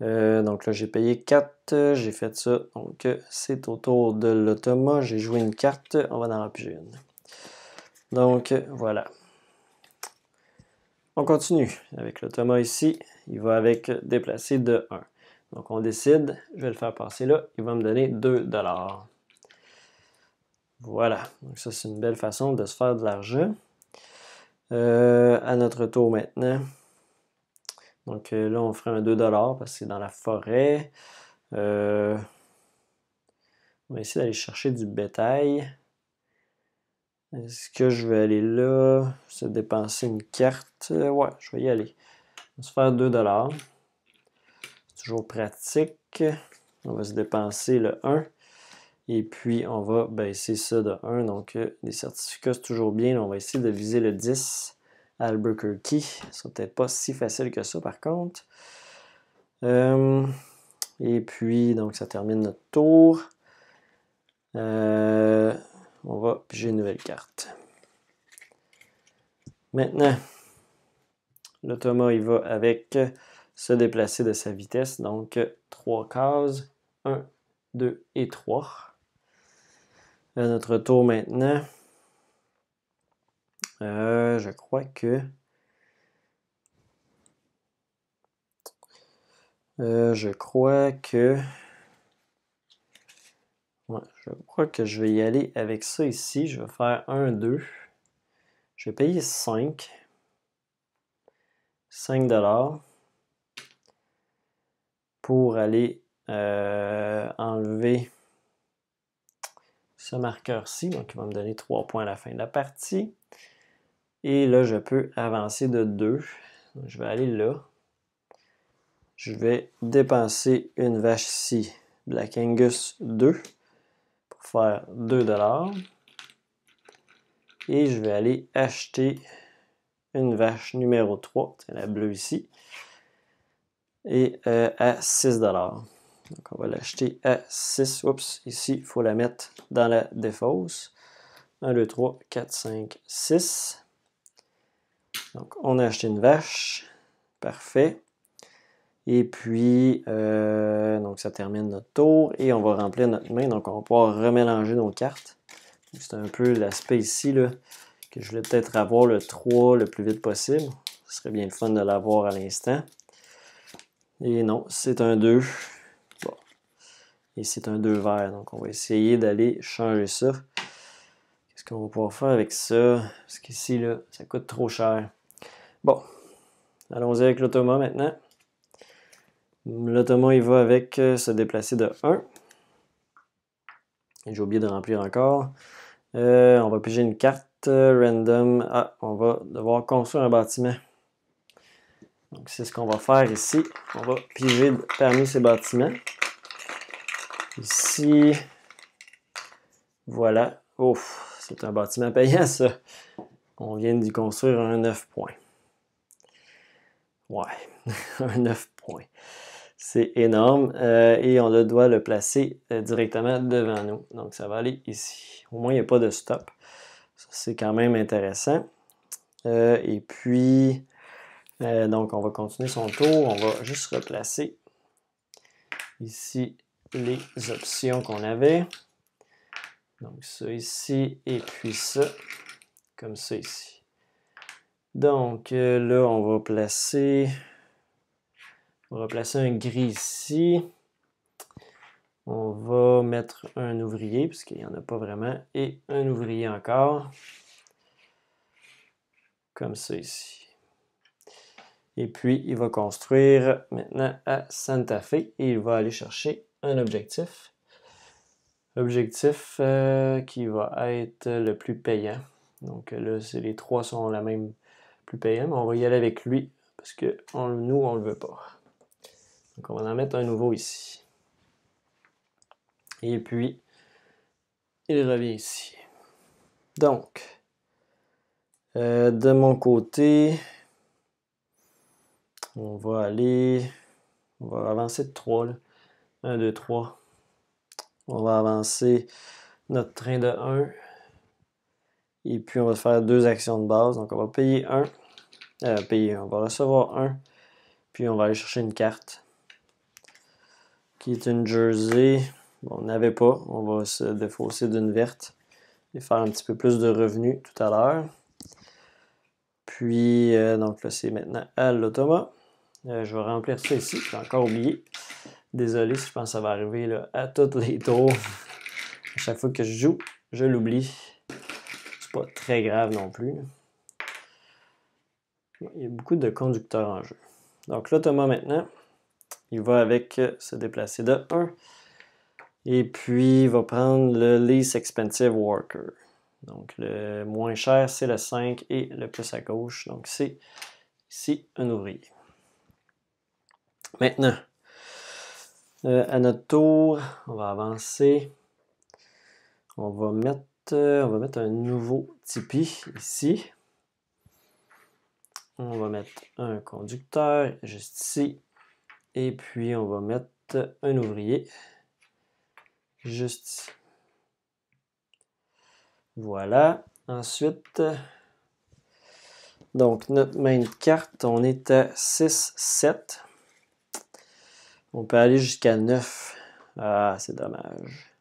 donc là, j'ai payé 4, j'ai fait ça. Donc c'est autour de l'automa. J'ai joué une carte, on va dans la une. Donc voilà. On continue avec le Thomas ici. Il va avec déplacer de 1. Donc on décide, je vais le faire passer là, il va me donner 2 dollars. Voilà, donc ça c'est une belle façon de se faire de l'argent. Euh, à notre tour maintenant. Donc euh, là on ferait un 2 dollars parce que c'est dans la forêt. Euh, on va essayer d'aller chercher du bétail. Est-ce que je vais aller là? Se dépenser une carte? Euh, ouais, je vais y aller. On va se faire 2$. Toujours pratique. On va se dépenser le 1. Et puis, on va baisser ça de 1. Donc, les euh, certificats, c'est toujours bien. on va essayer de viser le 10 Albuquerque. Ce n'est peut-être pas si facile que ça, par contre. Euh, et puis, donc, ça termine notre tour. Euh, on va piger une nouvelle carte. Maintenant, le il va avec se déplacer de sa vitesse. Donc, trois cases. Un, deux et trois. À notre tour maintenant. Euh, je crois que... Euh, je crois que je crois que je vais y aller avec ça ici. Je vais faire 1, 2. Je vais payer 5. 5 pour aller euh, enlever ce marqueur-ci. Donc, il va me donner 3 points à la fin de la partie. Et là, je peux avancer de 2. je vais aller là. Je vais dépenser une vache ici. Black Angus 2 faire 2 dollars. Et je vais aller acheter une vache numéro 3, c'est la bleue ici, et euh, à 6 dollars. Donc on va l'acheter à 6. Oups, ici, il faut la mettre dans la défausse. 1, 2, 3, 4, 5, 6. Donc on a acheté une vache. Parfait. Et puis, euh, donc ça termine notre tour et on va remplir notre main. Donc, on va pouvoir remélanger nos cartes. C'est un peu l'aspect ici là, que je voulais peut-être avoir le 3 le plus vite possible. Ce serait bien le fun de l'avoir à l'instant. Et non, c'est un 2. Et c'est un 2 vert. Donc, on va essayer d'aller changer ça. Qu'est-ce qu'on va pouvoir faire avec ça? Parce qu'ici, ça coûte trop cher. Bon. Allons-y avec l'automa maintenant. L'Ottoman, il va avec euh, se déplacer de 1. J'ai oublié de remplir encore. Euh, on va piger une carte euh, random. Ah, on va devoir construire un bâtiment. Donc, c'est ce qu'on va faire ici. On va piger parmi ces bâtiments. Ici, voilà. Ouf, c'est un bâtiment payant, ça. On vient d'y construire un 9 points. Ouais, un 9 points. C'est énorme. Euh, et on le doit le placer euh, directement devant nous. Donc ça va aller ici. Au moins, il n'y a pas de stop. C'est quand même intéressant. Euh, et puis, donc on va continuer son tour. On va juste replacer ici les options qu'on avait. Donc ça ici et puis ça, comme ça ici. Donc là, on va placer on va placer un gris ici. On va mettre un ouvrier, puisqu'il n'y en a pas vraiment, et un ouvrier encore. Comme ça ici. Et puis, il va construire maintenant à Santa Fe et il va aller chercher un objectif. Objectif euh, qui va être le plus payant. Donc là, les trois sont la même plus payant, mais on va y aller avec lui parce que nous, on ne le veut pas. Donc on va en mettre un nouveau ici. Et puis, il revient ici. Donc, euh, de mon côté, on va aller, on va avancer de 3 1, 2, 3. On va avancer notre train de 1. Et puis on va faire deux actions de base. Donc on va payer 1. Euh, on va recevoir 1. Puis on va aller chercher une carte qui est une jersey. Bon, on n'avait pas. On va se défausser d'une verte et faire un petit peu plus de revenus tout à l'heure. Puis, euh, donc là, c'est maintenant à l'automa. Euh, je vais remplir ça ici. J'ai encore oublié. Désolé si je pense que ça va arriver à toutes les tours. à chaque fois que je joue, je l'oublie. C'est pas très grave non plus. Il y a beaucoup de conducteurs en jeu. Donc, l'automa maintenant. Il va avec euh, se déplacer de 1. Et puis, il va prendre le Least Expensive Worker. Donc, le moins cher, c'est le 5 et le plus à gauche. Donc, c'est ici un ouvrier. Maintenant, euh, à notre tour, on va avancer. On va mettre, euh, on va mettre un nouveau tipi ici. On va mettre un conducteur juste ici. Et puis, on va mettre un ouvrier juste ici. Voilà. Ensuite, donc notre main carte, on est à 6, 7. On peut aller jusqu'à 9. Ah, c'est dommage.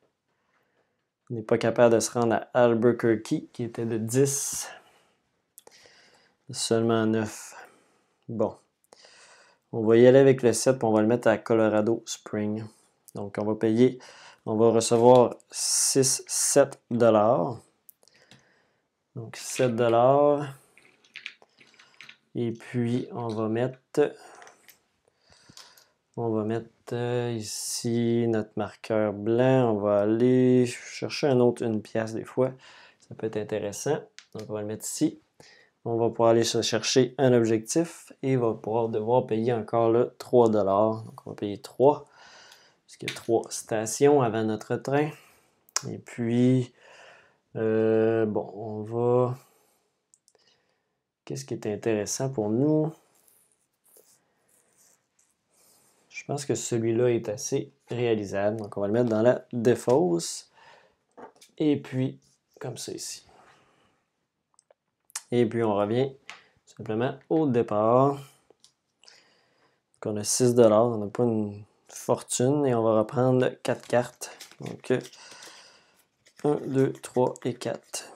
On n'est pas capable de se rendre à Albuquerque, qui était de 10. Seulement 9. Bon. On va y aller avec le 7, on va le mettre à Colorado Spring. Donc, on va payer, on va recevoir 6, 7 dollars. Donc, 7 dollars. Et puis, on va mettre, on va mettre euh, ici notre marqueur blanc. On va aller chercher un autre, une pièce des fois. Ça peut être intéressant. Donc, on va le mettre ici on va pouvoir aller chercher un objectif et on va pouvoir devoir payer encore le 3 dollars. Donc on va payer 3 a 3 stations avant notre train. Et puis euh, bon, on va Qu'est-ce qui est intéressant pour nous Je pense que celui-là est assez réalisable. Donc on va le mettre dans la défausse. Et puis comme ça ici. Et puis on revient simplement au départ. Donc on a 6 dollars, on n'a pas une fortune et on va reprendre 4 cartes. Donc 1, 2, 3 et 4.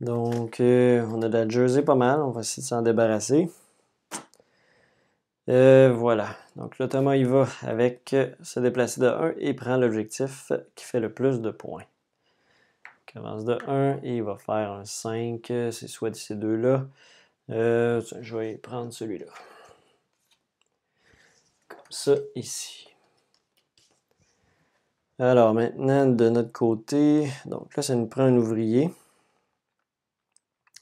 Donc euh, on a de la jersey pas mal, on va essayer de s'en débarrasser. Euh, voilà. Donc le Thomas, il va avec euh, se déplacer de 1 et prend l'objectif qui fait le plus de points avance de 1 et il va faire un 5. C'est soit de ces deux-là. Euh, je vais prendre celui-là. Comme ça, ici. Alors maintenant, de notre côté, donc là, ça nous prend un ouvrier.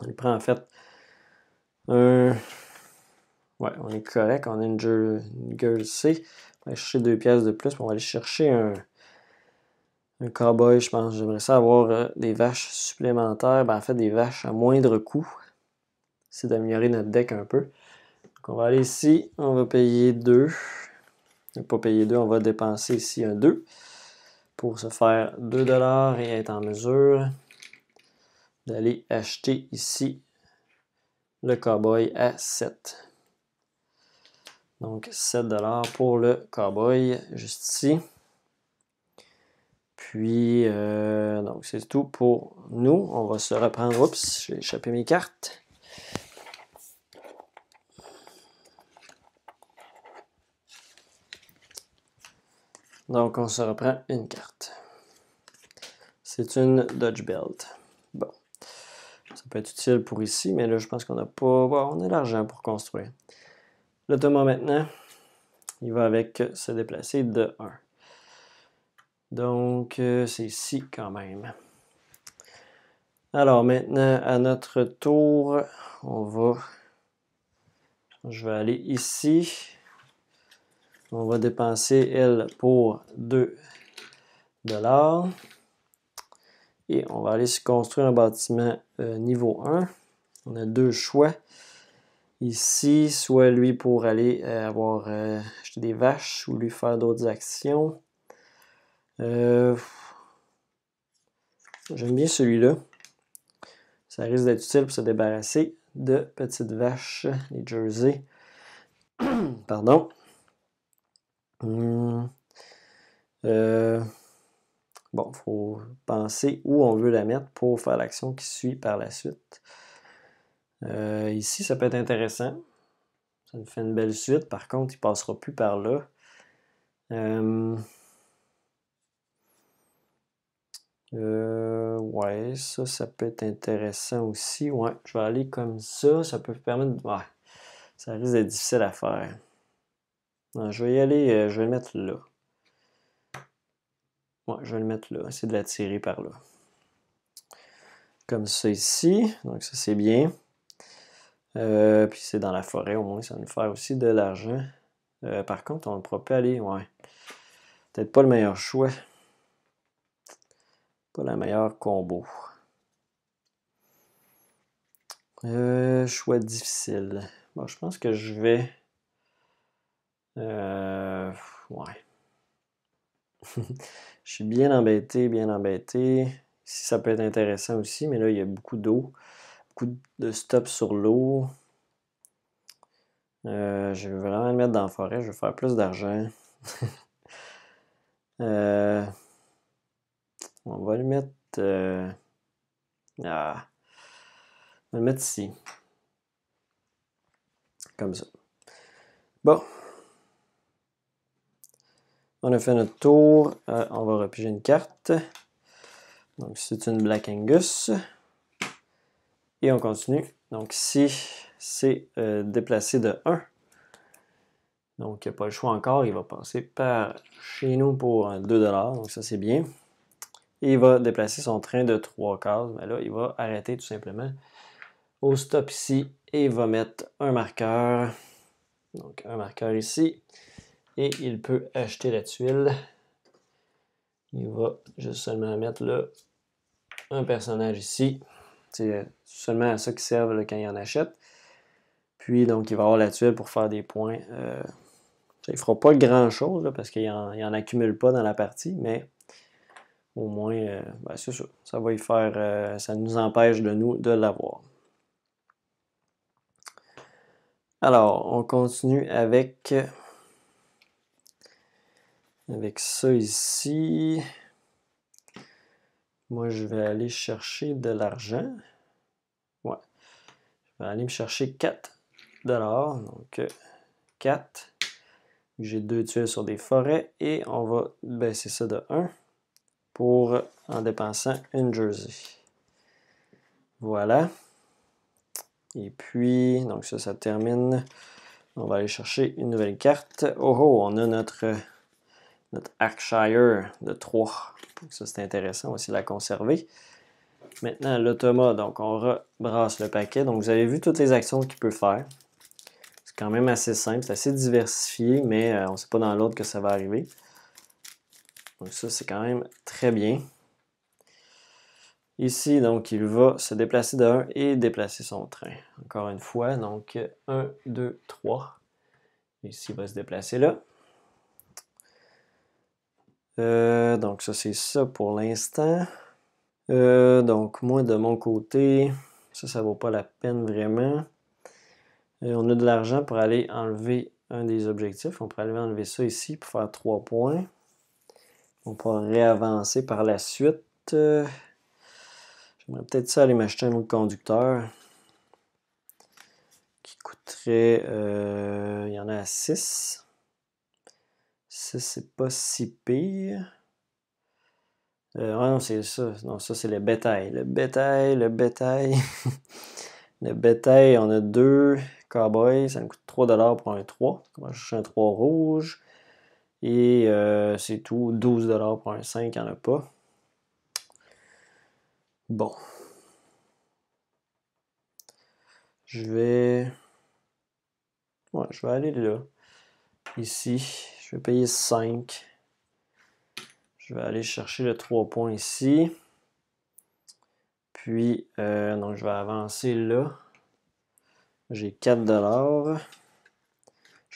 On prend en fait un... Ouais, on est correct, on a une, girl, C. On va chercher deux pièces de plus, on va aller chercher un, un cowboy, je pense. J'aimerais ça avoir euh, des vaches supplémentaires, ben, en fait des vaches à moindre coût. C'est d'améliorer notre deck un peu. Donc on va aller ici, on va payer 2. Pas payer 2, on va dépenser ici un 2 pour se faire 2$ et être en mesure d'aller acheter ici le cowboy à 7. Donc 7$ pour le cowboy juste ici puis, euh, donc c'est tout pour nous. On va se reprendre. Oups, j'ai échappé mes cartes. Donc, on se reprend une carte. C'est une Dodge Belt. Bon. Ça peut être utile pour ici, mais là, je pense qu'on n'a pas... on a l'argent pour construire. Le Thomas, maintenant, il va avec se déplacer de 1. Donc, euh, c'est ici quand même. Alors maintenant, à notre tour, on va... Je vais aller ici. On va dépenser, elle, pour 2 dollars. Et on va aller se construire un bâtiment euh, niveau 1. On a deux choix. Ici, soit lui pour aller euh, avoir acheter des vaches ou lui faire d'autres actions. Euh, j'aime bien celui-là. Ça risque d'être utile pour se débarrasser de petites vaches, les Jersey. Pardon. Hum. Euh, bon, il faut penser où on veut la mettre pour faire l'action qui suit par la suite. Euh, ici, ça peut être intéressant. Ça nous fait une belle suite. Par contre, il ne passera plus par là. Hum. Euh, ouais, ça, ça peut être intéressant aussi. Ouais, je vais aller comme ça. Ça peut permettre. Ouais, ça risque d'être difficile à faire. Non, je vais y aller. Euh, je vais le mettre là. Ouais, je vais le mettre là. Essayer de l'attirer par là. Comme ça ici. Donc, ça, c'est bien. Euh, puis, c'est dans la forêt. Au moins, ça va nous faire aussi de l'argent. Euh, par contre, on ne pourra pas aller. Ouais. Peut-être pas le meilleur choix. Pas la meilleure combo. Euh, choix difficile. Bon, je pense que je vais. Euh, ouais. je suis bien embêté, bien embêté. Si ça peut être intéressant aussi, mais là, il y a beaucoup d'eau. Beaucoup de stop sur l'eau. Euh, je vais vraiment le mettre dans la forêt. Je vais faire plus d'argent. euh, on va le mettre. Euh, ah, on va le mettre ici. Comme ça. Bon. On a fait notre tour. Euh, on va repiger une carte. Donc, c'est une Black Angus. Et on continue. Donc, ici, c'est euh, déplacé de 1. Donc, il n'y a pas le choix encore. Il va passer par chez nous pour 2$. Donc, ça, c'est bien il va déplacer son train de trois cases. Mais là, il va arrêter tout simplement au stop ici et il va mettre un marqueur. Donc un marqueur ici et il peut acheter la tuile. Il va juste seulement mettre là, un personnage ici. C'est seulement à ça qu'il sert quand il en achète. Puis donc il va avoir la tuile pour faire des points. Euh, il ne fera pas grand chose parce qu'il n'en accumule pas dans la partie, mais au moins, euh, ben, c'est ça va y faire, euh, ça nous empêche de nous de l'avoir. Alors, on continue avec, avec ça ici. Moi, je vais aller chercher de l'argent. Ouais. Je vais aller me chercher 4 dollars. Donc, 4. Euh, J'ai deux tuiles sur des forêts et on va baisser ça de 1 pour en dépensant une jersey. Voilà. Et puis, donc ça, ça termine. On va aller chercher une nouvelle carte. Oh, oh on a notre, notre Archshire de 3. ça, c'est intéressant. On va essayer de la conserver. Maintenant, l'automa. Donc, on rebrasse le paquet. Donc, vous avez vu toutes les actions qu'il peut faire. C'est quand même assez simple. C'est assez diversifié, mais euh, on ne sait pas dans l'autre que ça va arriver. Donc ça, c'est quand même très bien. Ici, donc, il va se déplacer de 1 et déplacer son train. Encore une fois, donc 1, 2, 3. Ici, il va se déplacer là. Euh, donc ça, c'est ça pour l'instant. Euh, donc moi, de mon côté, ça, ça vaut pas la peine vraiment. Euh, on a de l'argent pour aller enlever un des objectifs. On pourrait aller enlever ça ici pour faire 3 points. On pourra réavancer par la suite. Euh, j'aimerais peut-être ça aller m'acheter un autre conducteur qui coûterait. Euh, il y en a six. 6. 6, c'est pas si pire. Euh, ah non, c'est ça. Non, ça, c'est le bétail. Le bétail, le bétail. le bétail, on a deux cowboys. Ça me coûte 3$ pour un 3. On je cherche un 3 rouge? Et euh, c'est tout, 12 pour un 5, il n'y en a pas. Bon. Je vais... je vais aller là. Ici, je vais payer 5. Je vais aller chercher le 3 points ici. Puis, euh, je vais avancer là. J'ai 4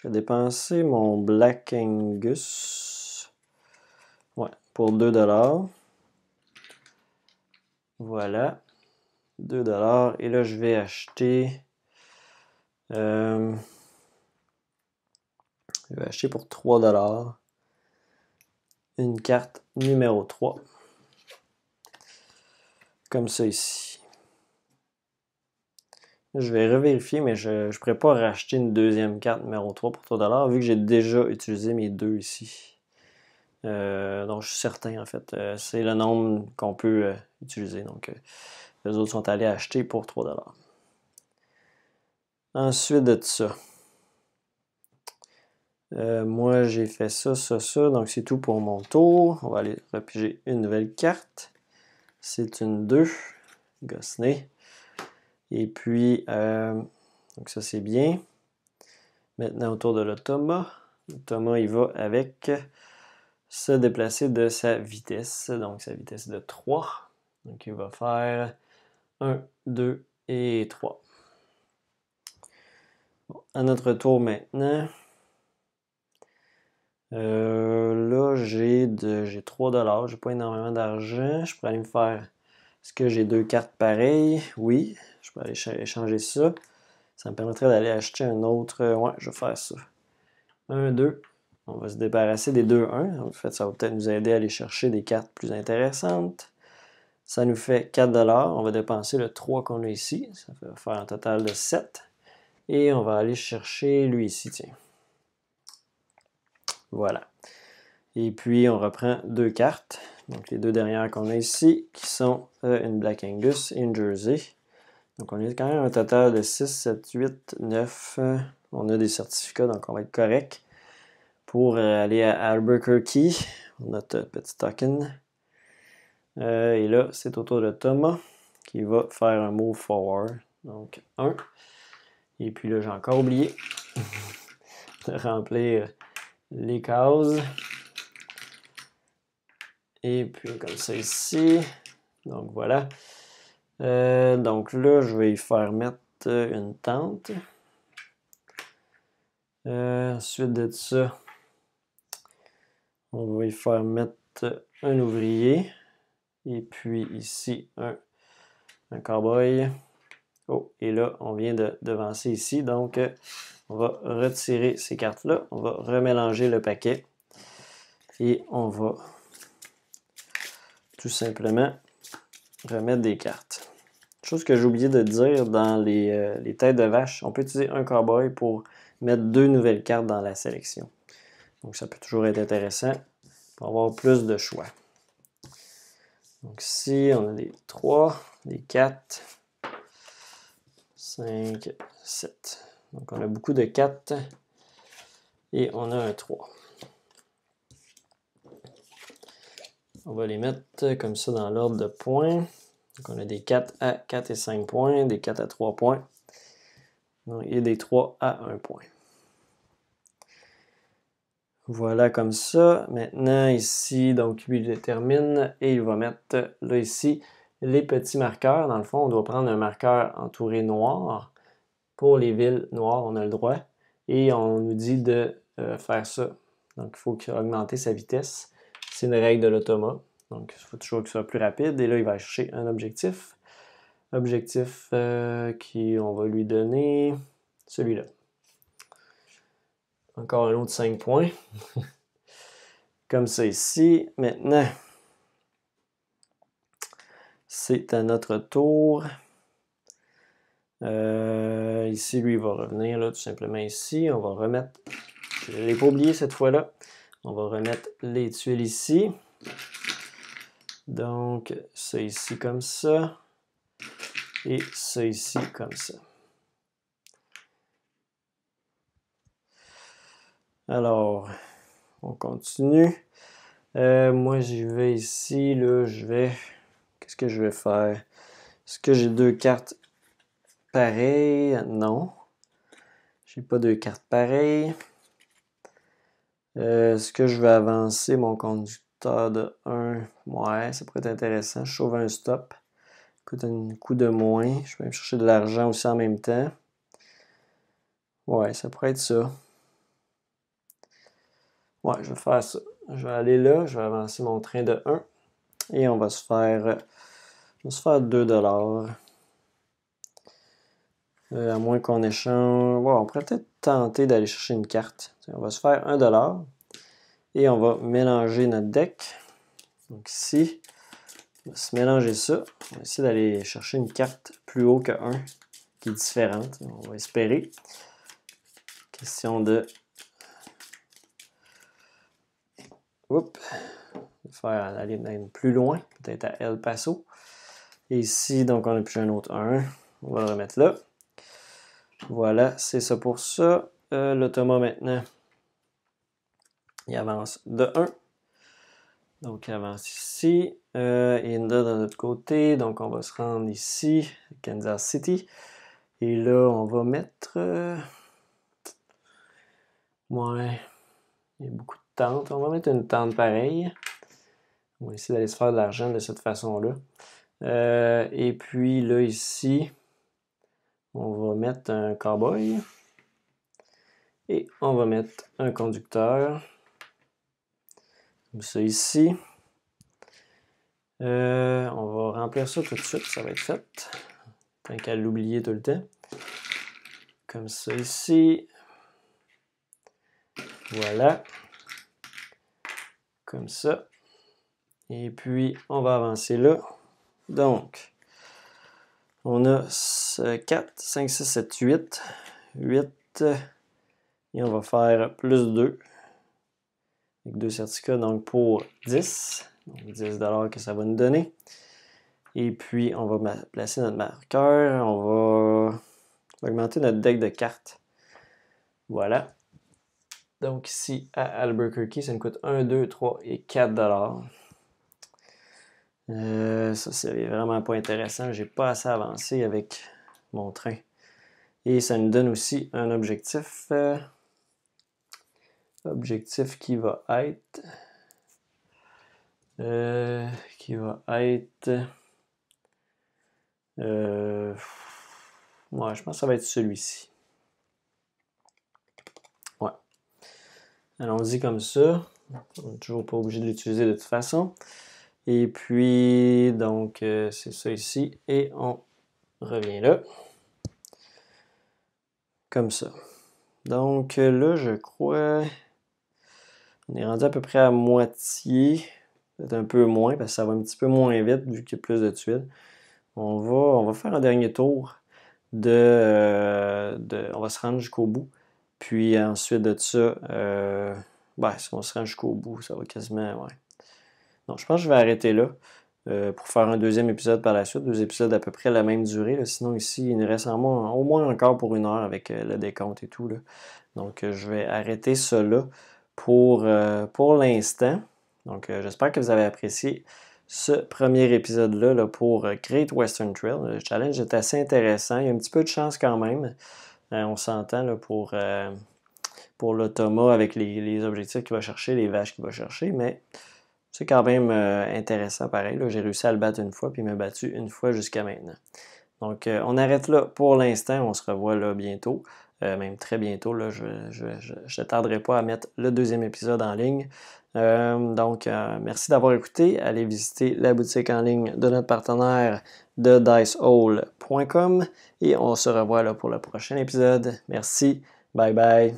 je vais dépenser mon Black Angus. pour 2 dollars. Voilà. 2 dollars. Et là, je vais acheter... Euh, je vais acheter pour 3 dollars une carte numéro 3. Comme ça ici. Je vais revérifier, mais je ne pourrais pas racheter une deuxième carte numéro 3 pour 3$, vu que j'ai déjà utilisé mes deux ici. Euh, donc, je suis certain, en fait. Euh, c'est le nombre qu'on peut euh, utiliser. Donc, les autres sont allés acheter pour 3$. Ensuite de ça. moi, j'ai fait ça, ça, ça. Donc, c'est tout pour mon tour. On va aller repiger une nouvelle carte. C'est une 2. Gosney. Et puis, euh, donc ça c'est bien. Maintenant autour de l'automa. Thomas, il va avec se déplacer de sa vitesse, donc sa vitesse de 3. Donc il va faire 1, 2 et 3. à notre tour maintenant. Euh, là, j'ai 3 dollars, j'ai pas énormément d'argent. Je pourrais aller me faire. Est-ce que j'ai deux cartes pareilles? Oui, je peux aller échanger ça. Ça me permettrait d'aller acheter un autre. Euh, ouais, je vais faire ça. 1, 2. On va se débarrasser des 2-1. En fait, ça va peut-être nous aider à aller chercher des cartes plus intéressantes. Ça nous fait 4 On va dépenser le 3 qu'on a ici. Ça va faire un total de 7. Et on va aller chercher lui ici, tiens. Voilà. Et puis, on reprend deux cartes. Donc, les deux dernières qu'on a ici, qui sont euh, une Black Angus et une Jersey. Donc on est quand même un total de 6, 7, 8, 9. On a des certificats, donc on va être correct. Pour euh, aller à Albuquerque, notre petit token. Euh, et là, c'est au tour de Thomas qui va faire un move forward. Donc 1. Et puis là, j'ai encore oublié de remplir les cases. Et puis comme ça ici. Donc voilà. Euh, donc là, je vais y faire mettre euh, une tente. Euh, ensuite de ça, on va y faire mettre un ouvrier. Et puis ici, un, un cowboy. Oh, et là, on vient de devancer ici. Donc, on va retirer ces cartes-là. On va remélanger le paquet. Et on va tout simplement remettre des cartes. Chose que j'ai oublié de dire dans euh, les, têtes de vache, on peut utiliser un cowboy pour mettre deux nouvelles cartes dans la sélection. Donc ça peut toujours être intéressant pour avoir plus de choix. Donc si on a des 3, des 4, 5, 7. Donc on a beaucoup de 4 et on a un 3. On va les mettre euh, comme ça dans l'ordre de points. Donc on a des 4 à 4 et 5 points, des 4 à 3 points et des 3 à 1 point. Voilà comme ça. Maintenant ici, donc lui il détermine et il va mettre là ici les petits marqueurs. Dans le fond, on doit prendre un marqueur entouré noir. Pour les villes noires, on a le droit. Et on nous dit de euh, faire ça. Donc il faut qu'il augmenter sa vitesse. C'est une règle de l'automa. Donc, il faut toujours qu'il soit plus rapide. Et là, il va chercher un objectif. Objectif euh, qui, on va lui donner celui-là. Encore un autre 5 points. Comme ça ici. Maintenant, c'est à notre tour. Euh, ici, lui, il va revenir là, tout simplement ici. On va remettre. Je ne l'ai pas oublié cette fois-là. On va remettre les tuiles ici. Donc, ça ici comme ça. Et ça ici comme ça. Alors, on continue. Euh, moi, j'y vais ici. Là, je vais... Qu'est-ce que je vais faire? Est-ce que j'ai deux cartes pareilles? Non. J'ai pas deux cartes pareilles. Euh, est-ce que je vais avancer mon conducteur de 1? Ouais, ça pourrait être intéressant. Je sauve un stop. Coûte un coup de moins. Je vais me chercher de l'argent aussi en même temps. Ouais, ça pourrait être ça. Ouais, je vais faire ça. Je vais aller là, je vais avancer mon train de 1. Et on va se faire, on va se faire 2$. Euh, à moins qu'on échange. Wow, on pourrait peut-être tenter d'aller chercher une carte. On va se faire 1 dollar et on va mélanger notre deck. Donc ici, on va se mélanger ça. On va essayer d'aller chercher une carte plus haut que 1 qui est différente. On va espérer. Question de. Oups. On Faire aller même plus loin, peut-être à El Paso. Et ici, donc, on a plus un autre 1. On va le remettre là. Voilà, c'est ça pour ça. Euh, maintenant, il avance de 1. Donc il avance ici. Euh, Inda de l'autre côté. Donc on va se rendre ici, Kansas City. Et là, on va mettre... Euh, ouais. Il y a beaucoup de tentes. On va mettre une tente pareille. On va essayer d'aller se faire de l'argent de cette façon-là. Euh, et puis là, ici, on va mettre un cowboy. Et on va mettre un conducteur. Comme ça ici. Euh, on va remplir ça tout de suite, ça va être fait. Tant qu'à l'oublier tout le temps. Comme ça ici. Voilà. Comme ça. Et puis, on va avancer là. Donc, on a 4, 5, 6, 7, 8. 8. Et on va faire plus 2. Avec deux certificats, donc pour 10. Donc 10 que ça va nous donner. Et puis, on va placer notre marqueur. On va augmenter notre deck de cartes. Voilà. Donc ici, à Albuquerque, ça nous coûte 1, 2, 3 et 4 euh, ça, c'est vraiment pas intéressant. J'ai pas assez avancé avec mon train. Et ça nous donne aussi un objectif. Euh, objectif qui va être. Euh, qui va être. moi je pense que ça va être celui-ci. Ouais. Allons-y comme ça. On n'est toujours pas obligé de l'utiliser de toute façon. Et puis, donc, euh, c'est ça ici. Et on revient là. Comme ça. Donc euh, là, je crois... On est rendu à peu près à moitié. Peut-être un peu moins, parce que ça va un petit peu moins vite, vu qu'il y a plus de tuiles. On va, on va faire un dernier tour de... Euh, on va se rendre jusqu'au bout. Puis ensuite de ça, ben, si on se rend jusqu'au bout, ça va quasiment... Ouais. Donc, je pense que je vais arrêter là euh, pour faire un deuxième épisode par la suite, deux épisodes à peu près la même durée. Sinon, ici, il nous reste au moins encore pour une heure avec euh, le décompte et tout. Là. Donc, euh, je vais arrêter cela pour, l'instant. Donc, j'espère que vous avez apprécié ce premier épisode-là pour Great Western Trail. Le challenge est assez intéressant. Il y a un petit peu de chance quand même. Hein, on s'entend pour, pour le Thomas avec les, les objectifs qu'il va chercher, les vaches qu'il va chercher, mais c'est quand même euh, intéressant pareil. J'ai réussi à le battre une fois, puis il m'a battu une fois jusqu'à maintenant. Donc, euh, on arrête là pour l'instant. On se revoit là bientôt. Euh, même très bientôt. Là, je ne tarderai pas à mettre le deuxième épisode en ligne. donc, merci d'avoir écouté. Allez visiter la boutique en ligne de notre partenaire de dicehole.com et on se revoit là pour le prochain épisode. Merci. Bye bye.